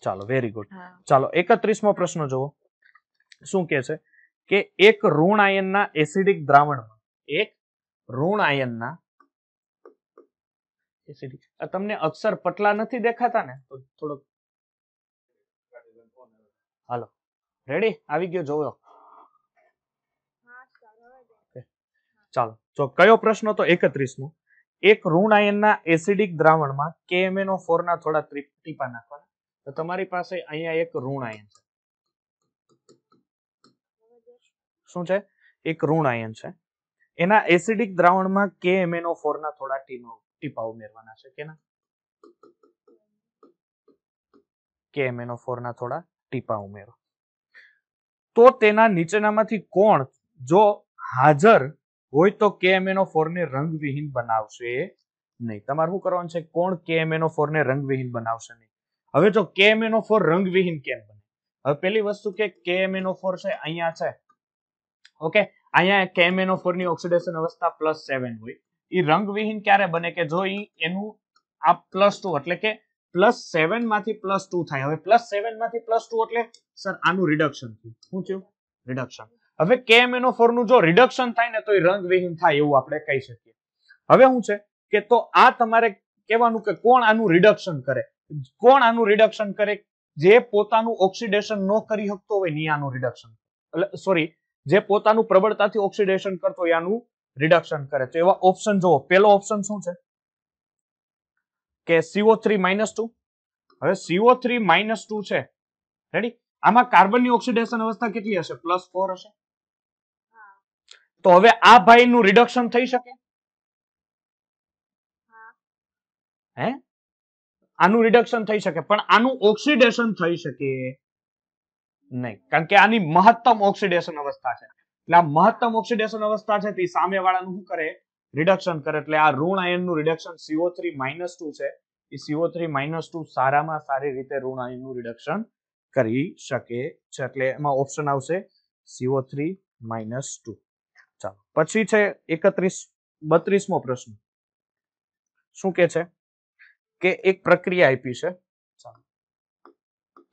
ચાલો વેરી ગુડ ચાલો મો પ્રશ્ન જુઓ શું કે છે કે એક ઋણ આયનના એસિડિક દ્રાવણમાં એક ઋણ આયનના એસિડિટી તમને અક્ષર પટલા નથી દેખાતા ને તો થોડોક હાલો રેડી આવી ગયો જોયો ચાલો જો કયો પ્રશ્ન તો નો એક ઋણ આયનના એસિડિક દ્રાવણમાં કેએમએનઓ ફોર ના થોડા ટીપા નાખવાના તો તમારી પાસે અહીંયા એક ઋણ આયન છે શું છે એક ઋણ આયન છે એના એસિડિક દ્રાવણમાં કેએમએનઓ ફોર ના થોડા ટીનો ટીપા ઉમેરવાના છે કેના કેમ એનો થોડા ટીપા ઉમેરો તો તેના નીચેનામાંથી કોણ જો હાજર હોય તો કેએમએનો ને રંગવિહીન બનાવશે નહીં તમારે શું કરવાનું છે કોણ કેએમએનો ફોરને રંગવિહીન બનાવશે નહીં હવે જો કેએમએનો ફોર રંગવિહીન કેમ બને હવે પેલી વસ્તુ કે કેએમએનો ફોર છે અહીંયા છે ઓકે અહીંયા કેએમએનો ફોરની ઓક્સિડેશન અવસ્થા પ્લસ સેવન હોય એ રંગવિહીન ક્યારે બને કે જો ઈ એનું આ પ્લસ ટુ એટલે કે પ્લસ સેવન માંથી પ્લસ ટુ થાય હવે પ્લસ સેવન માંથી પ્લસ ટુ એટલે સર આનું રિડક્શન થયું શું થયું રિડક્શન હવે કેએમએનઓ નું જો રિડક્શન થાય ને તો એ રંગવિહીન થાય એવું આપણે કહી શકીએ હવે શું છે કે તો આ તમારે કહેવાનું કે કોણ આનું રિડક્શન કરે કોણ આનું રિડક્શન કરે જે પોતાનું ઓક્સિડેશન ન કરી શકતો હોય ને આનું રિડક્શન એટલે સોરી જે પોતાનું પ્રબળતાથી ઓક્સિડેશન કરતો હોય આનું રિડક્શન કરે તો એવા ઓપ્શન જુઓ પહેલો ઓપ્શન શું છે કે સીઓ થ્રી હવે સીઓ થ્રી છે રેડી આમાં કાર્બનની ઓક્સિડેશન અવસ્થા કેટલી હશે પ્લસ હશે તો હવે આ ભાઈનું રિડક્શન થઈ શકે હે આનું રિડક્શન થઈ શકે પણ આનું ઓક્સિડેશન થઈ શકે નહીં કારણ કે આની મહત્તમ ઓક્સિડેશન અવસ્થા છે એટલે આ મહત્તમ ઓક્સિડેશન અવસ્થા છે તે સામેવાળાનું શું કરે રિડક્શન કરે એટલે આ ઋણ આયનનું reduction CO three minus two છે એ સીઓ થ્રી માઇનસ ટુ સારામાં સારી રીતે ઋણ આયનનું રિડક્શન કરી શકે છે એટલે એમાં ઓપ્શન આવશે સીઓ થ્રી માઇનસ ટુ ચાલો પછી છે એકત્રીસ બત્રીસમો પ્રશ્ન શું કે છે કે એક પ્રક્રિયા આપી છે ચાલો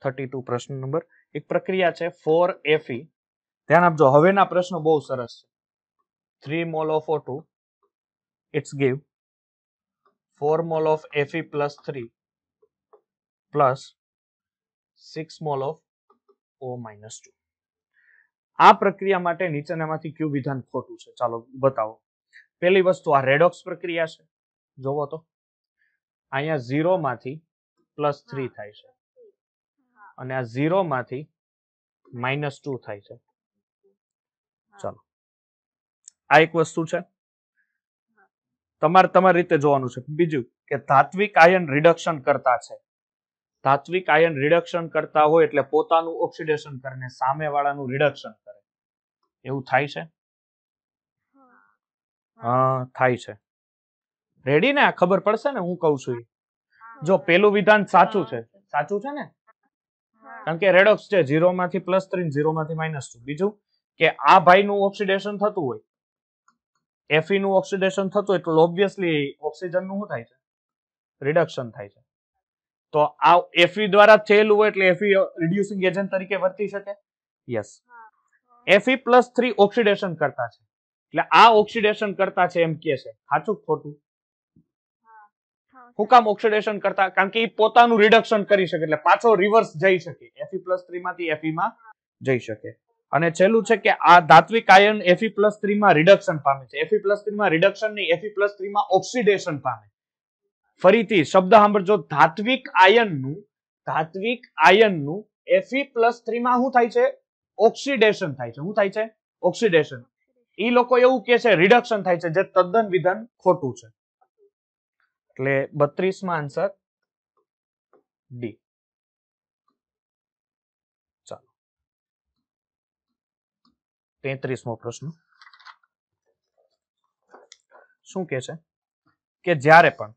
થર્ટી ટુ પ્રશ્ન નંબર એક પ્રક્રિયા છે ફોર એફી ધ્યાન આપજો હવેના પ્રશ્નો બહુ સરસ છે three mole of O two it's give four mole of Fe plus three plus six mole of O minus two આ પ્રક્રિયા માટે નીચેનામાંથી કયું વિધાન ખોટું છે ચાલો બતાવો પહેલી વસ્તુ આ રેડોક્સ પ્રક્રિયા છે જોવો તો અહીંયા ઝીરો માંથી પ્લસ થ્રી થાય છે અને આ ઝીરો માંથી માઇનસ ટુ થાય છે ચાલો આ એક વસ્તુ છે તમારે તમારી રીતે જોવાનું છે બીજું કે ધાત્વિક આયન રિડક્શન કરતા છે ધાત્વિક આયન રિડક્શન કરતા હોય એટલે પોતાનું ઓક્સિડેશન કરીને સામે વાળાનું રિડક્શન કરે એવું થાય છે હા થાય છે રેડી ને ખબર પડશે ને હું કહું છું જો પેલું વિધાન સાચું છે સાચું છે ને કારણ કે રેડોક્સ છે ઝીરો માંથી પ્લસ થ્રી ઝીરો માંથી માઇનસ ટુ બીજું કે આ ભાઈનું ઓક્સિડેશન થતું હોય Fe નું ઓક્સિડેશન થતું હોય તો ઓબ્વિયસલી ઓક્સિજનનું શું થાય છે રિડક્શન થાય છે તો આ Fe દ્વારા થયેલું હોય એટલે Fe રિડ્યુસિંગ એજન્ટ તરીકે વર્તી શકે yes Fe plus three oxidation કરતા છે એટલે આ ઓક્સિડેશન કરતા છે એમ કે છે સાચું ખોટું હું કામ ઓક્સિડેશન કરતા કારણ કે એ પોતાનું રિડક્શન કરી શકે એટલે પાછો રિવર્સ જઈ શકે Fe પ્લસ થ્રી માંથી Fe માં જઈ શકે અને છેલ્લું છે કે આ ધાત્વિક આયન Fe પ્લસ માં રિડક્શન પામે છે Fe પ્લસ માં રિડક્શન નહીં Fe પ્લસ માં ઓક્સિડેશન પામે ફરીથી શબ્દ સાંભળજો ધાત્વિક આયનનું ધાત્વિક આયનનું Fe પ્લસ માં શું થાય છે ઓક્સિડેશન થાય છે શું થાય છે ઓક્સિડેશન એ લોકો એવું કે છે રિડક્શન થાય છે જે તદ્દન વિધાન ખોટું છે એટલે બત્રીસમાં આન્સર ડી તેત્રીસમો પ્રશ્ન શું કે છે કે જ્યારે પણ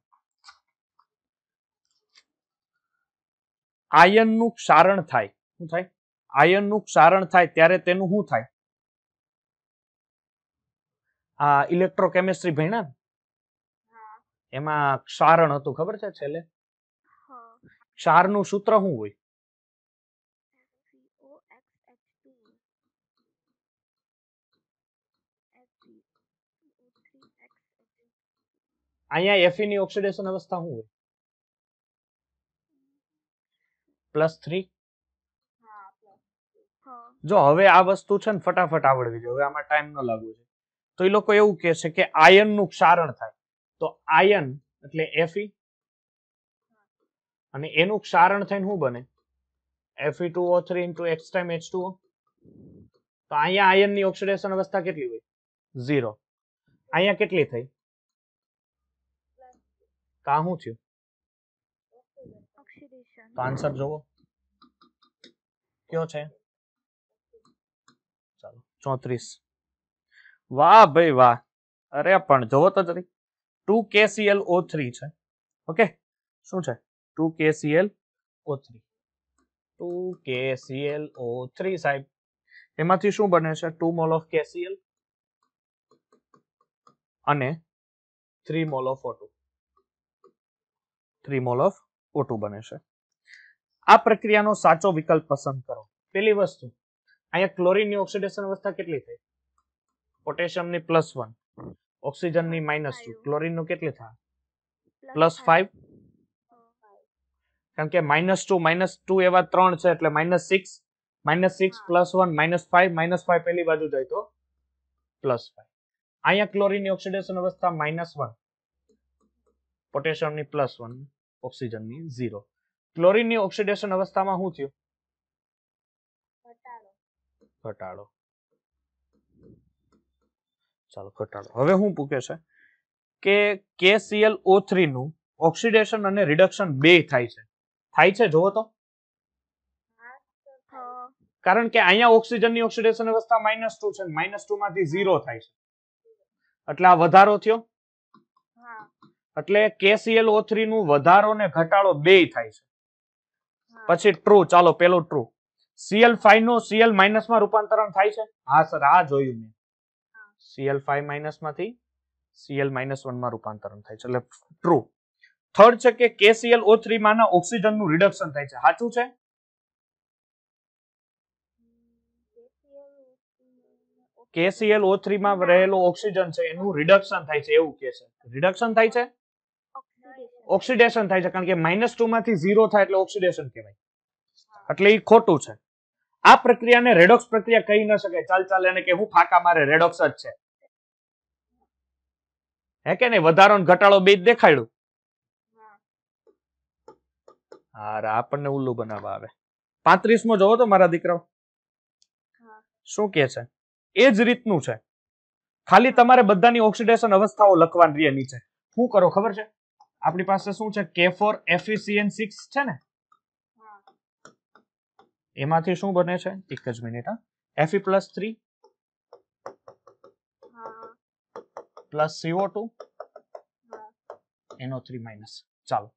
આયનનું ક્ષારણ થાય શું થાય આયનનું ક્ષારણ થાય ત્યારે તેનું શું થાય આ ઇલેક્ટ્રોકેમિસ્ટ્રી ભણ્યા એમાં ક્ષારણ હતું ખબર છે છેલ્લે ક્ષારનું સૂત્ર શું હોય અહીંયા Fe ની ઓક્સિડેશન અવસ્થા શું હોય પ્લસ થ્રી જો હવે આ વસ્તુ છે ને ફટાફટ આવડવી જોઈએ હવે આમાં ટાઈમ ન લાગવો છે તો એ લોકો એવું કે છે કે આયન નું ક્ષારણ થાય તો આયન એટલે Fe અને એનું ક્ષારણ થઈને શું બને Fe two O three Fe2O3 X time H two તો અહીંયા આયનની ઓક્સિડેશન અવસ્થા કેટલી હોય ઝીરો અહીંયા કેટલી થઈ કા શું થયું તો આન્સર જોવો કયો છે ચાલો ચોત્રીસ વાહ ભાઈ વાહ અરે પણ જોવો તો જરી ટુ કેસીએલ ઓ થ્રી છે ઓકે શું છે two KCl O three two KCl O three સાહેબ એમાંથી શું બને છે ટુ મોલ ઓફ કેસીએલ અને three mole of O two three mole of O two બને છે આ પ્રક્રિયાનો સાચો વિકલ્પ પસંદ કરો પહેલી વસ્તુ અહીંયા ક્લોરીનની ઓક્સિડેશન અવસ્થા કેટલી થઈ પોટેશિયમની પ્લસ વન ઓક્સિજનની માઇનસ ટુ ક્લોરીનનું કેટલી થાય પ્લસ ફાઈવ oh, કારણ કે માઇનસ ટુ માઇનસ ટુ એવા ત્રણ છે એટલે minus six minus six plus one minus five minus five પહેલી બાજુ જાય તો પ્લસ ફાઈવ અહીંયા ક્લોરીનની ઓક્સિડેશન અવસ્થા માઇનસ વન પોટેશિયમની પ્લસ વન ઓક્સિજન ની ઝીરો ક્લોરિનની ઓક્સિડેશન અવસ્થામાં શું થયું ઘટાડો ચાલો ઘટાડો હવે શું પૂકે છે કે કેસીએલ ઓ થ્રી નું ઓક્સિડેશન અને રિડક્શન બે થાય છે થાય છે જોવો તો કારણ કે અહીંયા ઓક્સિજનની ઓક્સિડેશન અવસ્થા માઇનસ ટુ છે માઇનસ ટુ માંથી ઝીરો થાય છે એટલે આ વધારો થયો હા એટલે કેસીએલ ઓ થ્રી નું વધારો ને ઘટાડો બે થાય છે પછી ટ્રુ ચાલો પેલો ટ્રુ સીએલ ફાઈવ નું સીએલ માઇનસ માં રૂપાંતરણ થાય છે હા સર આ જોયું મેં સીએલ ફાઈવ માઇનસ માંથી સીએલ માઇનસ વન માં રૂપાંતરણ થાય છે એટલે ટ્રુ થર્ડ છે કે કેસીએલ ઓ થ્રી માંના ઓક્સિજન નું રિડક્શન થાય છે સાચું છે કેસીએલ ઓ થ્રી માં રહેલો ઓક્સિજન છે એનું રિડક્શન થાય છે એવું કે છે રિડક્શન થાય છે ઓક્સિડેશન થાય છે કારણ કે માઇનસ ટુ માંથી ઝીરો થાય એટલે ઓક્સિડેશન કહેવાય એટલે એ ખોટું છે આ પ્રક્રિયાને રેડોક્સ પ્રક્રિયા કહી ન શકાય ચાલ ચાલ એને કે હું ફાકા મારે રેડોક્સ જ છે હે કે નહીં વધારો ઘટાડો બે દેખાડ્યું હારે આપણને ઉલ્લુ બનાવવા આવે પાંત્રીસમો જોવો તો મારા દીકરાઓ શું કે છે એ જ રીતનું છે ખાલી તમારે બધાની ઓક્સિડેશન અવસ્થાઓ લખવાની રહે નીચે શું કરો ખબર છે આપણી પાસે શું છે કે ફોર સિક્સ છે ને એમાંથી શું બને છે એક જ મિનિટ હા Fe plus three plus CO two એનો થ્રી માઇનસ ચાલો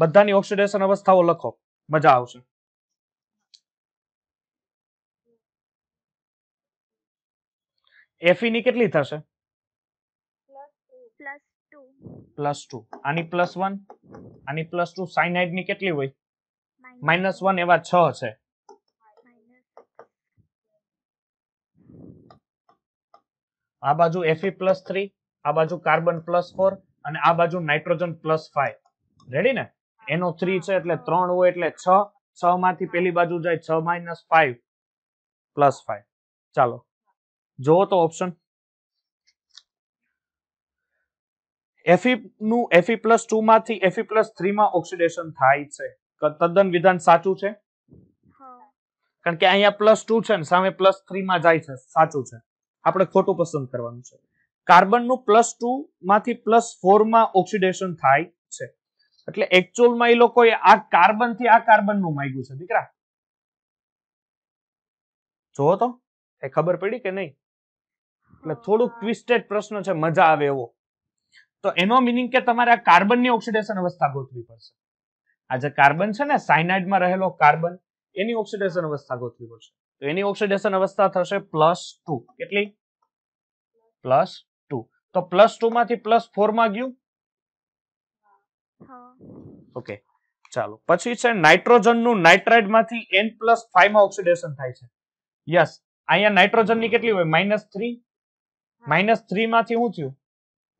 બધાની ઓક્સિડેશન અવસ્થાઓ લખો મજા આવશે એફી ની કેટલી થશે પ્લસ ટુ આની પ્લસ વન આની પ્લસ ટુ સાઇનાઇડની કેટલી હોય માઇનસ વન એવા છ છે આ બાજુ એફી પ્લસ થ્રી આ બાજુ કાર્બન પ્લસ ફોર અને આ બાજુ નાઇટ્રોજન પ્લસ ફાઈવ રેડી ને એનો થ્રી છે એટલે ત્રણ હોય એટલે છ છ માંથી પેલી બાજુ જાય છ માઇનસ ફાઈવ પ્લસ ફાઈવ ચાલો જુઓ તો ઓપ્શન એફઈ એફીનું એફી પ્લસ ટુ માંથી એફઈ પ્લસ થ્રીમાં ઓક્સિડેશન થાય છે તદ્દન વિધાન સાચું છે કારણ કે અહીંયા પ્લસ ટુ છે ને સામે પ્લસ થ્રીમાં જાય છે સાચું છે આપણે ખોટું પસંદ કરવાનું છે કાર્બન નું પ્લસ ટુ માંથી પ્લસ ફોરમાં ઓક્સિડેશન થાય છે એટલે એકચ્યુઅલમાં એ લોકોએ આ કાર્બન થી આ નું માગ્યું છે દીકરા જોવો તો એ ખબર પડી કે નહીં એટલે થોડુંક ટ્વિસ્ટેડ પ્રશ્ન છે મજા આવે એવો તો એનો મિનિંગ કે તમારે આ કાર્બનની ઓક્સિડેશન અવસ્થા ગોતવી પડશે આ જે કાર્બન છે ને સાયનાઇડમાં રહેલો કાર્બન એની ઓક્સિડેશન અવસ્થા ગોતવી પડશે તો એની ઓક્સિડેશન અવસ્થા થશે પ્લસ ટુ કેટલી પ્લસ ટુ તો પ્લસ ટુ માંથી પ્લસ ફોર માં ગયું ઓકે ચાલો પછી છે નાઇટ્રોજન નું નાઇટ્રાઇડ માંથી એન પ્લસ ફાઈવ માં ઓક્સિડેશન થાય છે યસ અહીંયા નાઇટ્રોજન ની કેટલી હોય માઇનસ થ્રી માઇનસ થ્રી માંથી શું થયું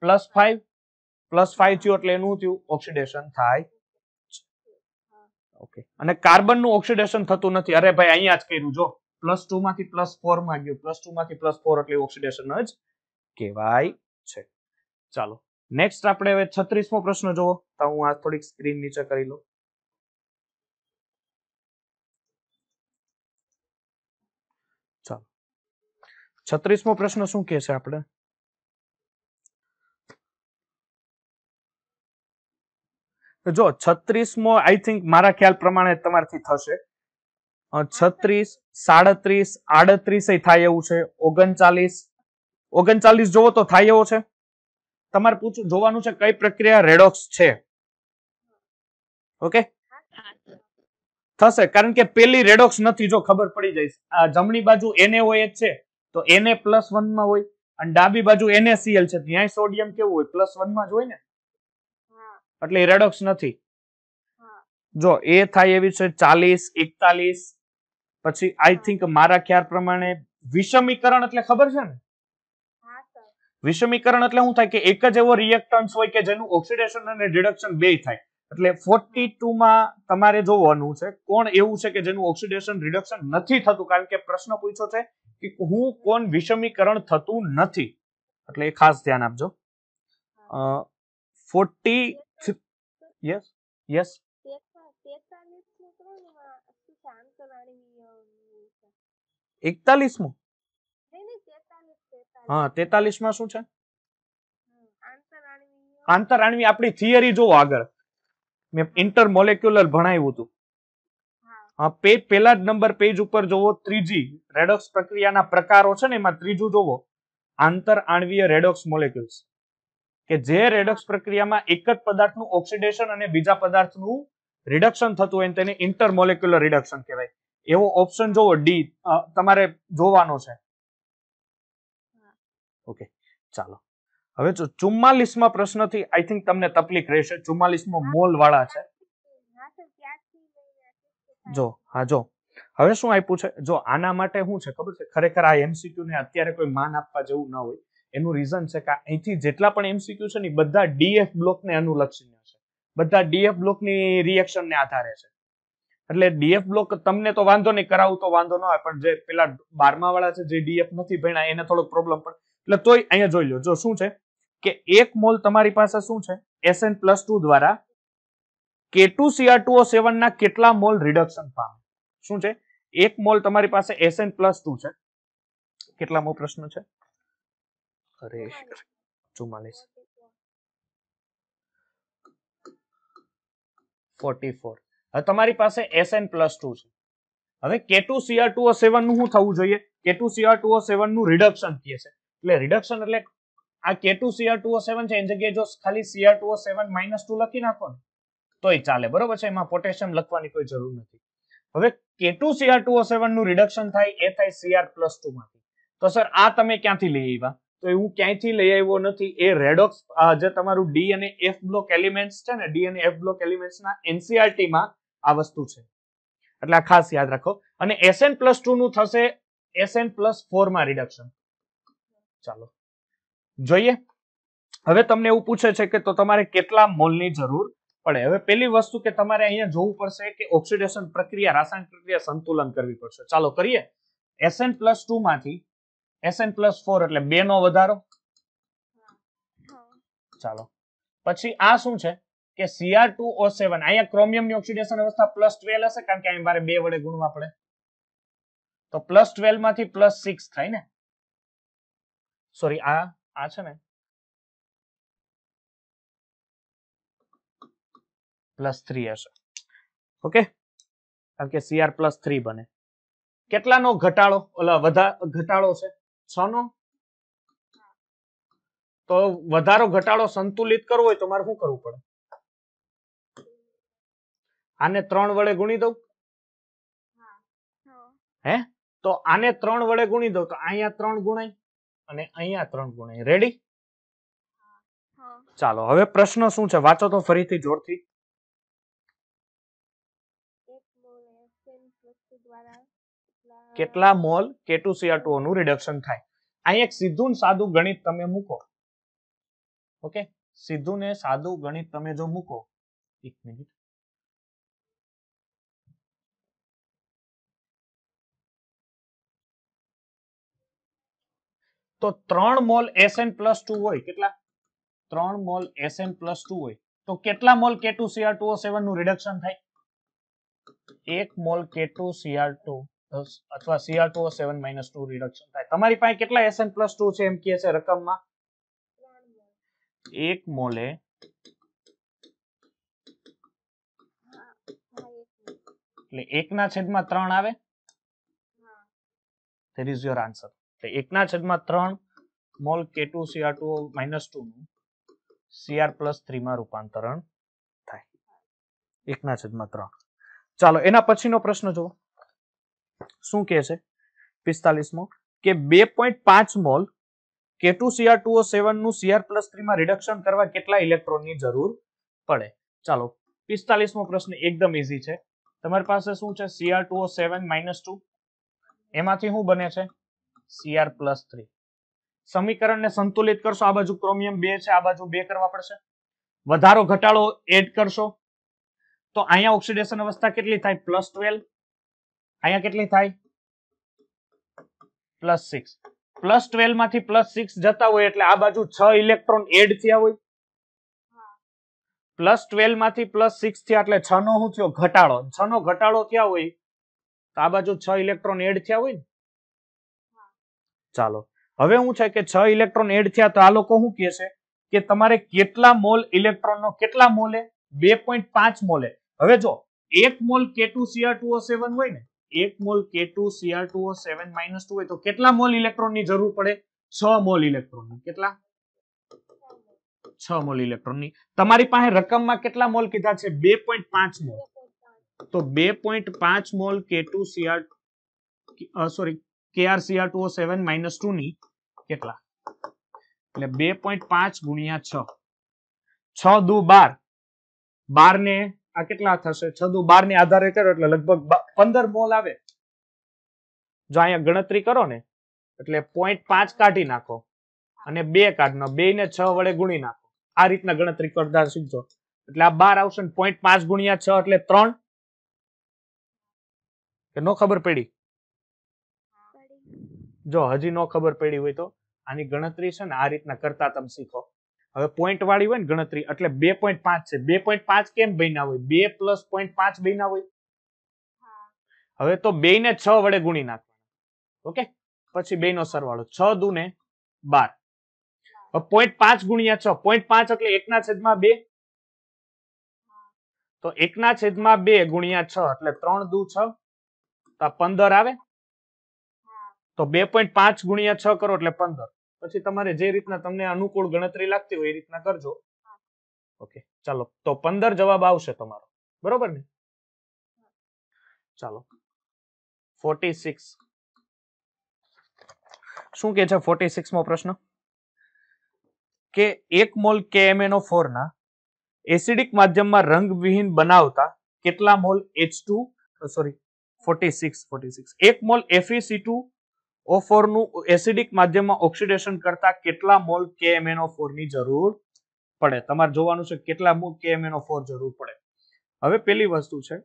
પ્લસ ફાઈવ પ્લસ ફાઈવ થયું એટલે એનું થયું ઓક્સિડેશન થાય ઓકે અને કાર્બનનું ઓક્સિડેશન થતું નથી અરે ભાઈ અહીંયા જ કર્યું જો પ્લસ ટુ માંથી પ્લસ ફોર માં ગયું પ્લસ ટુ માંથી પ્લસ ફોર એટલે ઓક્સિડેશન જ કહેવાય છે ચાલો નેક્સ્ટ આપણે હવે છત્રીસમો પ્રશ્ન જોવો તો હું આ થોડીક સ્ક્રીન નીચે કરી લઉં ચાલો છત્રીસમો પ્રશ્ન શું કહે છે આપણે જો છત્રીસમો આઈ થિંક મારા ખ્યાલ પ્રમાણે તમારથી થશે છત્રીસ સાડત્રીસ આડત્રીસ થાય એવું છે ઓગણચાલીસ ઓગણચાલીસ જોવો તો થાય એવો છે તમારે પૂછું જોવાનું છે કઈ પ્રક્રિયા રેડોક્સ છે ઓકે થશે કારણ કે પેલી રેડોક્સ નથી જો ખબર પડી જાય આ જમણી બાજુ એને હોય જ છે તો એને પ્લસ વનમાં હોય અને ડાબી બાજુ એને સીએલ છે ત્યાં સોડિયમ કેવું હોય પ્લસ વનમાં જ હોય ને એટલે રેડોક્સ નથી જો એ થાય એવી છે ચાલીસ એકતાલીસ પછી આઈ થિંક મારા ખ્યાલ પ્રમાણે વિષમીકરણ એટલે ખબર છે ને વિષમીકરણ એટલે શું થાય કે એક જ એવો રિએક્ટન્સ હોય કે જેનું ઓક્સિડેશન અને રિડક્શન બે થાય એટલે ફોર્ટી માં તમારે જોવાનું છે કોણ એવું છે કે જેનું ઓક્સિડેશન રિડક્શન નથી થતું કારણ કે પ્રશ્ન પૂછ્યો છે કે હું કોણ વિષમીકરણ થતું નથી એટલે એ ખાસ ધ્યાન આપજો ફોર્ટી येस येस એકતાલીસમું હા તેતાલીસ માં શું છે આંતરાણવી mm, આપણી થિયરી જોવો આગળ મેં ઇન્ટરમોલેક્યુલર ભણાવ્યું હતું હા પેજ પેલા જ નંબર પેજ ઉપર જોવો ત્રીજી રેડોક્સ પ્રક્રિયાના પ્રકારો છે ને એમાં ત્રીજું જોવો આંતર આણવીય રેડોક્સ મોલેક્યુલ્સ કે જે રેડક્સ પ્રક્રિયામાં એક જ પદાર્થનું ઓક્સિડેશન અને બીજા પદાર્થનું રિડક્શન થતું હોય તેને ઇન્ટરમોલેક્યુલર રિડક્શન કહેવાય એવો ઓપ્શન જોવો ડી તમારે જોવાનો છે ઓકે ચાલો હવે જો ચુમ્માલીસમાં પ્રશ્નથી આઈ થિંક તમને તકલીફ રહેશે ચુમ્માલીસમો મોલ વાળા છે જો હા જો હવે શું આપ્યું છે જો આના માટે શું છે ખબર છે ખરેખર આ એમસીક્યુ ને અત્યારે કોઈ માન આપવા જેવું ન હોય એનું રીઝન છે કે અહીંથી જેટલા પણ એમસીક્યુ છે ને બધા ડીએફ બ્લોકને અનુલક્ષીને છે બધા ડીએફ બ્લોકની રિએક્શનને આધારે છે એટલે ડીએફ બ્લોક તમને તો વાંધો નહીં કરાવું તો વાંધો ન આવે પણ જે પેલા બારમા વાળા છે જે ડીએફ નથી ભણ્યા એને થોડોક પ્રોબ્લેમ પડે એટલે તોય અહીંયા જોઈ લો જો શું છે કે એક મોલ તમારી પાસે શું છે એસએન પ્લસ ટુ દ્વારા કે ટુ સીઆર ટુ સેવનના કેટલા મોલ રિડક્શન પામે શું છે એક મોલ તમારી પાસે એસએન પ્લસ ટુ છે કેટલામો પ્રશ્ન છે અરે ચુમ્માલીસ ફોર્ટી ફોર તમારી પાસે એસએન છે હવે કે સીઆર ટુ સેવન નું શું થવું જોઈએ કે સીઆર ટુ સેવન નું રિડક્શન કહે છે એટલે રિડક્શન એટલે આ કે સીઆર ટુ સેવન છે એ જગ્યાએ જો ખાલી Cr two seven minus two લખી નાખો ને તોય ચાલે બરોબર છે એમાં પોટેશિયમ લખવાની કોઈ જરૂર નથી હવે કે સીઆર ટુ સેવન નું રિડક્શન થાય એ થાય સીઆર પ્લસ ટુ માંથી તો સર આ તમે ક્યાંથી લઈ આવ્યા તો એ હું ક્યાંયથી લઈ આવ્યો નથી એ રેડોક્સ જે તમારું ડી અને એફ બ્લોક એલિમેન્ટ્સ છે ને ડી અને એફ બ્લોક એલિમેન્ટ્સના એનસીઆરટીમાં આ વસ્તુ છે એટલે આ ખાસ યાદ રાખો અને એસએન પ્લસ ટુ નું થશે એસએન પ્લસ ફોરમાં રિડક્શન ચાલો જોઈએ હવે તમને એવું પૂછે છે કે તો તમારે કેટલા મોલની જરૂર પડે હવે પેલી વસ્તુ કે તમારે અહીંયા જોવું પડશે કે ઓક્સિડેશન પ્રક્રિયા રાસાયણિક પ્રક્રિયા સંતુલન કરવી પડશે ચાલો કરીએ એસએન પ્લસ ટુ માંથી એસએન પ્લસ ફોર એટલે બે નો વધારો ચાલો પછી આ શું છે કે સીઆર ટુ ઓ સેવન અહીંયા ની ઓક્સિડેશન અવસ્થા પ્લસ ટ્વેલ્વ હશે કારણ કે અહીં મારે બે વડે ગુણવા પડે તો પ્લસ ટ્વેલ્વ માંથી પ્લસ સિક્સ થાય ને સોરી આ આ છે ને પ્લસ થ્રી હશે ઓકે કારણ કે સીઆર પ્લસ થ્રી બને કેટલાનો ઘટાડો ઓલા વધા ઘટાડો છે છ તો વધારો ઘટાડો સંતુલિત કરવો હોય તો મારે શું કરવું પડે આને ત્રણ વડે ગુણી દઉં હે તો આને ત્રણ વડે ગુણી દઉં તો અહીંયા ત્રણ ગુણાય અને અહીંયા ત્રણ ગુણાય રેડી ચાલો હવે પ્રશ્ન શું છે વાંચો તો ફરીથી જોરથી દ્વારા કેટલા મોલ કે ટુ નું રિડક્શન થાય અહીંયા એક સીધું સાદું ગણિત તમે મૂકો ઓકે સીધું ને સાદું ગણિત તમે જો મૂકો એક મિનિટ તો ત્રણ મોલ એસએન પ્લસ ટુ હોય કેટલા ત્રણ મોલ એસએન પ્લસ ટુ હોય તો કેટલા mole K two two Cr two seven નું રિડક્શન થાય એક mole K two two Cr two અથવા Cr two seven minus two reduction થાય તમારી પાસે કેટલા એસએન પ્લસ ટુ છે એમ કહે છે રકમમાં એક મોલે એટલે એકના છેદમાં ત્રણ આવે ધેર ઇઝ યોર આન્સર એટલે એકના છેદમાં ત્રણ mole K two minus two નું સીઆર પ્લસ થ્રીમાં રૂપાંતરણ થાય એકના છેદમાં ત્રણ ચાલો એના પછીનો પ્રશ્ન જુઓ શું કહે છે પિસ્તાલીસમો કે બે પોઈન્ટ પાંચ mole K two Cr two સેવનનું સીઆર પ્લસ થ્રીમાં રિડક્શન કરવા કેટલા ઇલેક્ટ્રોનની જરૂર પડે ચાલો પિસ્તાલીસમો પ્રશ્ન એકદમ ઇઝી છે તમારી પાસે શું છે Cr two seven minus two એમાંથી શું બને છે સીઆર પ્લસ થ્રી સમીકરણને સંતુલિત કરશો આ બાજુ ક્રોમિયમ બે છે આ બાજુ બે કરવા પડશે વધારો ઘટાડો એડ કરશો તો અહીંયા ઓક્સિડેશન અવસ્થા કેટલી થાય પ્લસ ટ્વેલ્વ અહીંયા કેટલી થાય પ્લસ સિક્સ પ્લસ ટ્વેલ્વ માંથી પ્લસ સિક્સ જતા હોય એટલે આ બાજુ છ ઇલેક્ટ્રોન એડ થયા હોય પ્લસ ટ્વેલ્વ માંથી પ્લસ સિક્સ થયા એટલે છ નો શું થયો ઘટાડો છ નો ઘટાડો થયા હોય તો આ બાજુ છ ઇલેક્ટ્રોન એડ થયા હોય ને ચાલો હવે હું છે કે છ ઇલેક્ટ્રોન એડ થયા તો આ લોકો શું કહે છે કે તમારે કેટલા મોલ ઇલેક્ટ્રોન નો કેટલા મોલે બે પોઈન્ટ પાંચ મોલે હવે જો એક mole K two Cr two O seven હોય ને એક mole K two Cr two seven minus two હોય તો કેટલા મોલ ઇલેક્ટ્રોન ની જરૂર પડે છ મોલ ઇલેક્ટ્રોનની કેટલા છ મોલ ઇલેક્ટ્રોન ની તમારી પાસે રકમમાં કેટલા મોલ કીધા છે બે પોઈન્ટ પાંચ મોલ તો બે પોઈન્ટ પાંચ mole K two Cr sorry K R Cr two seven minus two ની કેટલા એટલે બે પોઈન્ટ પાંચ ગુણ્યા છ છ દુ બાર બાર ને આ કેટલા થશે છ દુ બાર ને આધારે કરો એટલે લગભગ પંદર મોલ આવે જો અહીંયા ગણતરી કરો ને એટલે પોઈન્ટ પાંચ કાઢી નાખો અને બે કાઢનો બે ને છ વડે ગુણી નાખો આ રીતના ગણતરી કરતા શીખજો એટલે આ બાર આવશે ને પોઈન્ટ પાંચ ગુણ્યા છ એટલે ત્રણ કે નો ખબર પડી જો હજી નો ખબર પડી હોય તો આની ગણતરી છે ને આ રીતના કરતા તમે શીખો હવે પોઈન્ટ વાળી હોય ને ગણતરી એટલે બે પોઈન્ટ પાંચ છે બે પોઈન્ટ પાંચ કેમ બન્યા હોય બે પ્લસ પોઈન્ટ પાંચ બન્યા હોય હવે તો બે ને છ વડે ગુણી નાખવાના ઓકે પછી બે નો સરવાળો છ દુ ને બાર પોઈન્ટ પાંચ ગુણ્યા છ પોઈન્ટ પાંચ એટલે એકના છેદમાં બે તો એકના છેદમાં બે ગુણ્યા છ એટલે ત્રણ દુ છ તો પંદર આવે તો બે પોઈન્ટ પાંચ ગુણ્યા છ કરો એટલે પંદર પછી તમારે જે રીતના તમને અનુકૂળ ગણતરી લાગતી હોય એ રીતના કરજો ઓકે ચાલો તો પંદર જવાબ આવશે તમારો બરોબર ને ચાલો ફોર્ટી સિક્સ શું કે છે ફોર્ટી સિક્સ સિક્સમો પ્રશ્ન કે એક મોલ કેએમએનઓ ફોર ના એસિડિક માધ્યમમાં રંગવિહીન બનાવતા કેટલા mole H two sorry forty six forty six એક મોલ એફઈસી ટુ ઓફોરનું એસિડિક માધ્યમમાં ઓક્સિડેશન કરતા કેટલા મોલ કેએમએનઓ ની જરૂર પડે તમારે જોવાનું છે કેટલા મોલ કેએમએનઓ ફોર જરૂર પડે હવે પેલી વસ્તુ છે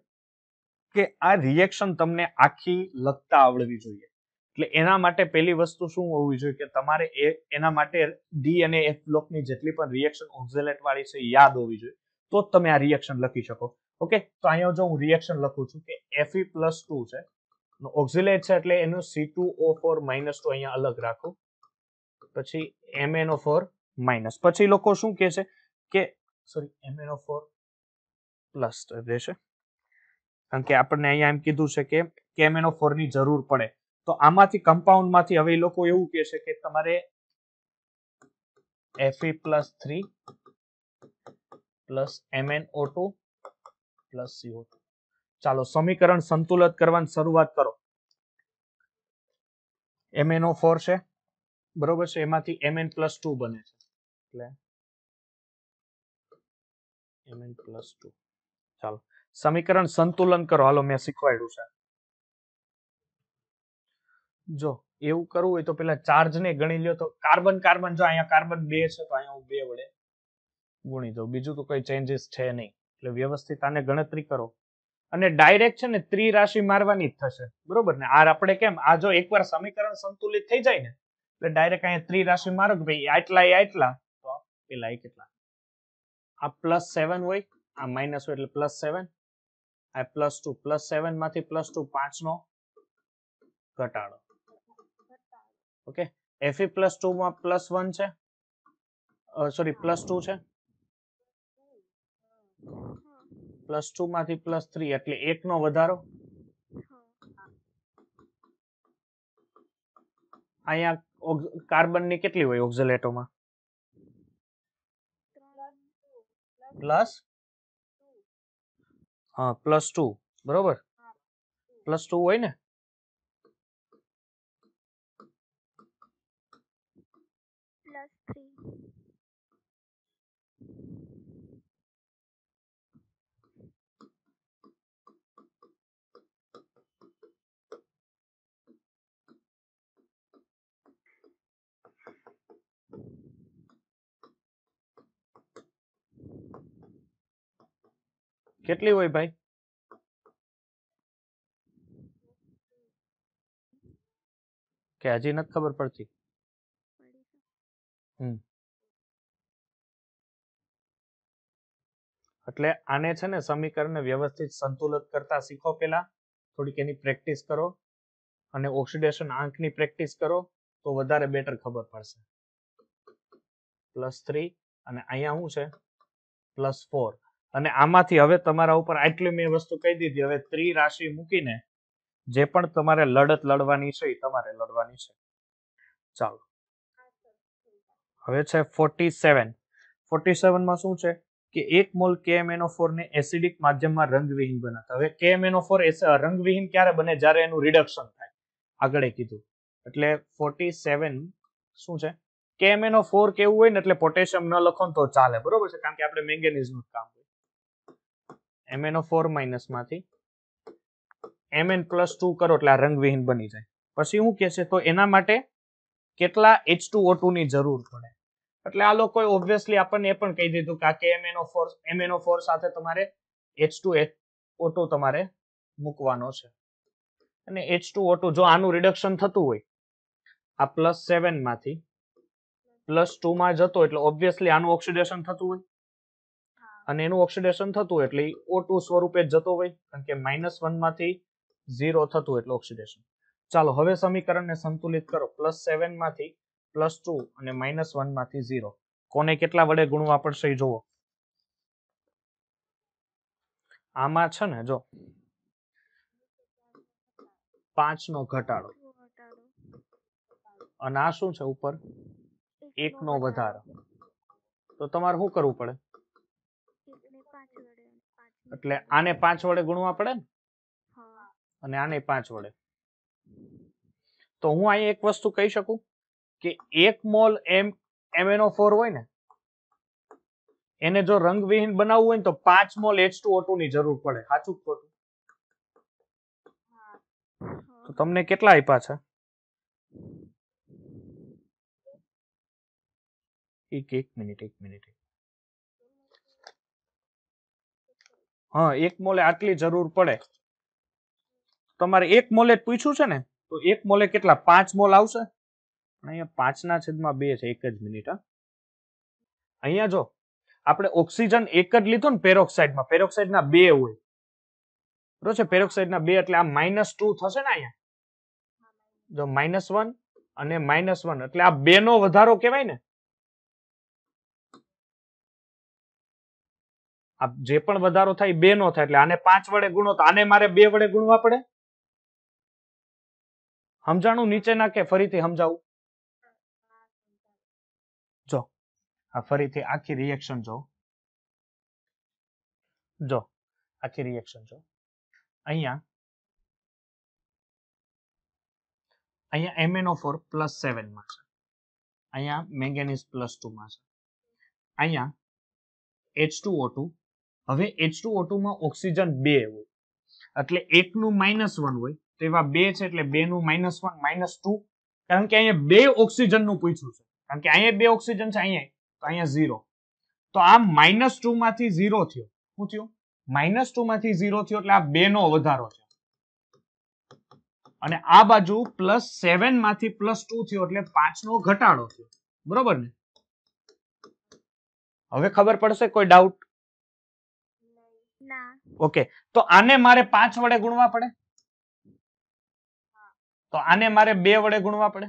કે આ રિએક્શન તમને આખી લગતા આવડવી જોઈએ એટલે એના માટે પેલી વસ્તુ શું હોવી જોઈએ કે તમારે એ એના માટે ડી અને એફ બ્લોકની જેટલી પણ રિએક્શન ઓક્ઝેલેટ વાળી છે યાદ હોવી જોઈએ તો જ તમે આ રિએક્શન લખી શકો ઓકે તો અહીંયા જો હું રિએક્શન લખું છું કે Fe પ્લસ ટુ છે ઓક્ઝિલેટ છે એટલે એનું C two O four minus two અહીંયા અલગ રાખો પછી એમએનઓ ફોર માઇનસ પછી લોકો શું કહે છે કે સોરી એમએનઓ ફોર પ્લસ રહેશે કારણ કે આપણને અહીંયા એમ કીધું છે કે કેમેનો ફોરની જરૂર પડે તો આમાંથી કમ્પાઉન્ડમાંથી હવે એ લોકો એવું કહે છે કે તમારે Fe plus three plus MnO two plus CO two ચાલો સમીકરણ સંતુલિત કરવાની શરૂઆત કરો એમ એમએનઓ ફોર છે બરોબર છે એમાંથી એમએન પ્લસ ટુ બને છે એટલે એમ એન પ્લસ ટુ ચાલો સમીકરણ સંતુલન કરો હાલો મેં શીખવાડ્યું છે જો એવું કરવું હોય તો પેલા ચાર્જને ગણી લ્યો તો કાર્બન કાર્બન જો અહીંયા કાર્બન બે છે તો અહીંયા હું બે વડે ગુણી દઉં બીજું તો કોઈ ચેન્જીસ છે નહીં એટલે વ્યવસ્થિત આને ગણતરી કરો અને ડાયરેક્ટ છે ને ત્રિરાશિ મારવાની જ થશે બરોબર ને આર આપણે કેમ આ જો એકવાર સમીકરણ સંતુલિત થઈ જાય ને એટલે ડાયરેક્ટ અહીંયા ત્રિરાશિ મારો કે ભાઈ આટલા આટલા તો પેલા એ કેટલા આ પ્લસ સેવન હોય આ માઇનસ હોય એટલે પ્લસ સેવન આ પ્લસ ટુ પ્લસ સેવન માંથી પ્લસ ટુ પાંચ નો ઘટાડો ઓકે એફી પ્લસ ટુ માં પ્લસ વન છે સોરી પ્લસ ટુ છે પ્લસ ટુ માંથી પ્લસ થ્રી એટલે એક નો વધારો અહીંયા કાર્બનની કેટલી હોય ઓક્ઝલેટોમાં પ્લસ હા પ્લસ ટુ બરોબર પ્લસ ટુ હોય ને કેટલી હોય ભાઈ કે હજી નથી ખબર પડતી હમ એટલે આને છે ને સમીકરણને વ્યવસ્થિત સંતુલિત કરતા શીખો પેલા થોડીક એની પ્રેક્ટિસ કરો અને ઓક્સિડેશન આંખની પ્રેક્ટિસ કરો તો વધારે બેટર ખબર પડશે પ્લસ થ્રી અને અહીંયા શું છે પ્લસ ફોર અને આમાંથી હવે તમારા ઉપર આટલી મેં વસ્તુ કહી દીધી હવે ત્રી રાશિ મૂકીને જે પણ તમારે લડત લડવાની છે એ તમારે લડવાની છે ચાલો હવે છે ફોર્ટી સેવન ફોર્ટી સેવનમાં શું છે કે એક મોલ કેએમએનઓ ફોર ને એસિડિક માધ્યમમાં રંગવિહીન બનાતા હવે કેએમએનઓ ફોર રંગવિહીન ક્યારે બને જ્યારે એનું રિડક્શન થાય આગળ કીધું એટલે ફોર્ટી સેવન શું છે કેએમએનઓ ફોર કેવું હોય ને એટલે પોટેશિયમ ન લખો તો ચાલે બરોબર છે કારણ કે આપણે મેંગેનીઝનું કામ હોય એમએનઓ ફોર માઇનસમાંથી એમએન પ્લસ ટુ કરો એટલે આ રંગવિહીન બની જાય પછી શું કહેશે તો એના માટે કેટલા એચ ટુ ઓ ટુની જરૂર પડે એટલે આ લોકોએ ઓબ્વિયસલી આપણને એ પણ કહી દીધું કે આ કે એમએનઓ ફોર એમએનઓ ફોર સાથે તમારે H two H O two તમારે મૂકવાનો છે અને એચ ટુ ઓ ટુ જો આનું રિડક્શન થતું હોય આ પ્લસ સેવનમાંથી પ્લસ ટુમાં જતો એટલે ઓબ્વિયસલી આનું ઓક્સિડેશન થતું હોય અને એનું ઓક્સિડેશન થતું એટલે ઓ ટુ સ્વરૂપે જતો હોય કારણ કે માઇનસ વનમાંથી ઝીરો થતું એટલે ઓક્સિડેશન ચાલો હવે સમીકરણને સંતુલિત કરો પ્લસ સેવનમાંથી પ્લસ ટુ અને માઇનસ વનમાંથી ઝીરો કોને કેટલા વડે ગુણવા પડશે જુઓ આમાં છે ને જો પાંચ નો ઘટાડો અને આ શું છે ઉપર એક નો વધારો તો તમારે શું કરવું પડે એટલે આને પાંચ વડે ગુણવા પડે ને અને આને પાંચ વડે તો હું અહીં એક વસ્તુ કહી શકું કે એક મોલ એમ એમએનઓ ફોર હોય ને એને જો રંગવિહીન બનાવવું હોય ને તો પાંચ મોલ એચ ટુ ઓટુ ની જરૂર પડે સાચું ખોટું તો તમને કેટલા આપ્યા છે એક એક મિનિટ એક મિનિટ હા એક મોલે આટલી જરૂર પડે તમારે એક મોલે પૂછ્યું છે ને તો એક મોલે કેટલા પાંચ મોલ આવશે અહીંયા પાંચના છેદમાં બે છે એક જ મિનિટ અહીંયા જો આપણે ઓક્સિજન એક જ લીધો ને પેરોક્સાઇડમાં પેરોક્સાઇડના બે હોય બરોબર છે પેરોક્સાઇડના બે એટલે આ માઇનસ ટુ થશે ને અહીંયા જો માઇનસ વન અને માઇનસ વન એટલે આ બે વધારો કહેવાય ને આ જે પણ વધારો થાય બે નો થાય એટલે આને પાંચ વડે ગુણો તો આને મારે બે વડે ગુણવા પડે સમજાણું નીચેના કે ફરીથી સમજાવું જો આ ફરીથી આખી રિએક્શન જો જો આખી રિએક્શન જો અહીંયા અહીંયા એમએનઓ ફોર પ્લસ સેવનમાં છે અહીંયા મેંગેનિઝ પ્લસ ટુ માં છે અહીંયા ટુ હવે એચ ટુ ઓટુ માં ઓક્સિજન બે હોય એટલે એકનું માઇનસ વન હોય તો એવા બે છે એટલે બે નું માઇનસ વન માઇનસ ટુ કારણ કે અહીંયા બે ઓક્સિજન નું પૂછ્યું છે કારણ કે અહીંયા બે ઓક્સિજન છે અહીંયા તો અહીંયા ઝીરો તો આ માઇનસ ટુ માંથી ઝીરો થયો શું થયું માઇનસ ટુ માંથી ઝીરો થયો એટલે આ બે નો વધારો છે અને આ બાજુ પ્લસ સેવન માંથી પ્લસ ટુ થયો એટલે પાંચ નો ઘટાડો થયો બરોબર ને હવે ખબર પડશે કોઈ ડાઉટ ઓકે તો આને મારે પાંચ વડે ગુણવા પડે તો આને મારે બે વડે ગુણવા પડે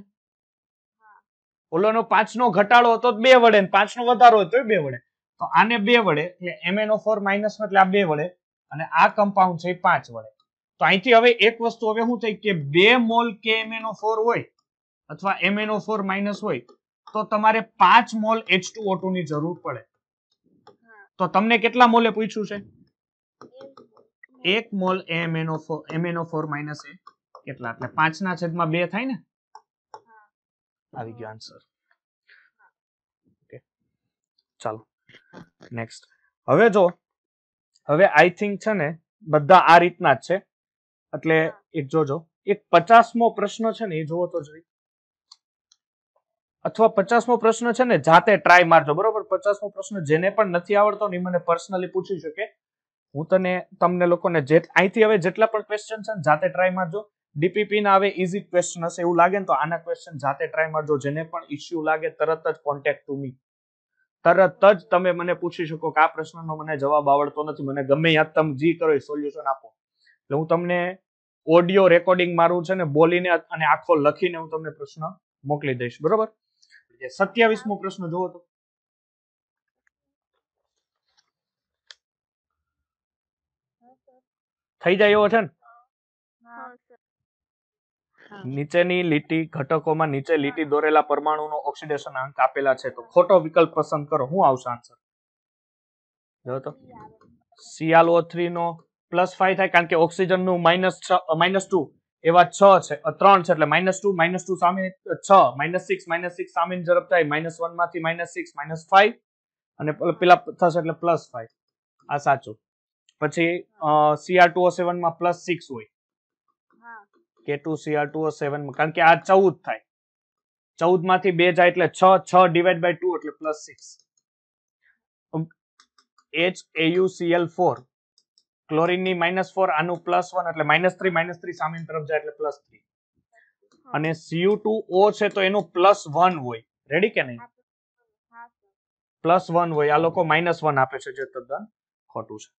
ઓલોનો પાંચ નો ઘટાડો હતો બે વડે પાંચ નો વધારો હતો બે વડે તો આને બે વડે એટલે એમએનઓ ફોર માઇનસ એટલે આ બે વડે અને આ કમ્પાઉન્ડ છે પાંચ વડે તો અહીંથી હવે એક વસ્તુ હવે શું થઈ કે બે મોલ કે એમએનઓ ફોર હોય અથવા એમએનઓ ફોર માઇનસ હોય તો તમારે પાંચ મોલ એચ ટુ ની જરૂર પડે તો તમને કેટલા મોલે પૂછ્યું છે એક mole MnO four MnO four minus એ કેટલા એટલે પાંચના છેદમાં બે થાય ને આવી ગયો આન્સર ચાલો નેક્સ્ટ હવે જો હવે આઈ થિંક છે ને બધા આ રીતના જ છે એટલે એક જોજો એક પચાસમો પ્રશ્ન છે ને એ જોવો તો જોઈએ અથવા પચાસમો પ્રશ્ન છે ને જાતે ટ્રાય મારજો બરોબર પચાસમો પ્રશ્ન જેને પણ નથી આવડતો ને એ મને પર્સનલી પૂછી શકે હું તને તમને લોકોને જે અહીંથી હવે જેટલા પણ ક્વેશ્ચન છે જાતે ટ્રાય મારજો ડીપીપી ના આવે ઇઝી ક્વેશ્ચન હશે એવું લાગે ને તો આના ક્વેશ્ચન જાતે ટ્રાય મારજો જેને પણ ઇશ્યુ લાગે તરત જ કોન્ટેક્ટ ટુ મી તરત જ તમે મને પૂછી શકો કે આ પ્રશ્નનો મને જવાબ આવડતો નથી મને ગમે યાદ તમે જી કરો એ સોલ્યુશન આપો એટલે હું તમને ઓડિયો રેકોર્ડિંગ મારું છે ને બોલીને અને આખો લખીને હું તમને પ્રશ્ન મોકલી દઈશ બરોબર સત્યાવીસમો પ્રશ્ન જોવો તો થઈ જાય એવો છે ને નીચેની લીટી ઘટકોમાં નીચે લીટી દોરેલા પરમાણુનો ઓક્સિડેશન આંક આપેલા છે તો ખોટો વિકલ્પ પસંદ કરો હું આવશે આન્સર જો તો સીઆલઓ થ્રી નો પ્લસ ફાઈવ થાય કારણ કે ઓક્સિજન નું માઇનસ છ માઇનસ ટુ એવા છ છે ત્રણ છે એટલે માઇનસ ટુ માઇનસ ટુ સામે છ માઇનસ સિક્સ માઇનસ સિક્સ સામે ઝડપ થાય માઇનસ વન માંથી માઇનસ સિક્સ માઇનસ ફાઈવ અને પેલા થશે એટલે પ્લસ ફાઈવ આ સાચું પછી સીઆર ટુ સેવનમાં પ્લસ સિક્સ હોય કે ટુ સીઆર ટુ સેવનમાં કારણ કે આ ચૌદ થાય ચૌદ માંથી બે જાય એટલે છ છ ડિવાઈડ બાય ટુ એટલે plus six H AuCl four ક્લોરિનની માઇનસ ફોર આનું પ્લસ વન એટલે માઇનસ થ્રી માઇનસ થ્રી સામે તરફ જાય એટલે પ્લસ થ્રી અને સીયુ ટુ ઓ છે તો એનું પ્લસ વન હોય રેડી કે નહીં પ્લસ વન હોય આ લોકો માઇનસ વન આપે છે જે તદ્દન ખોટું છે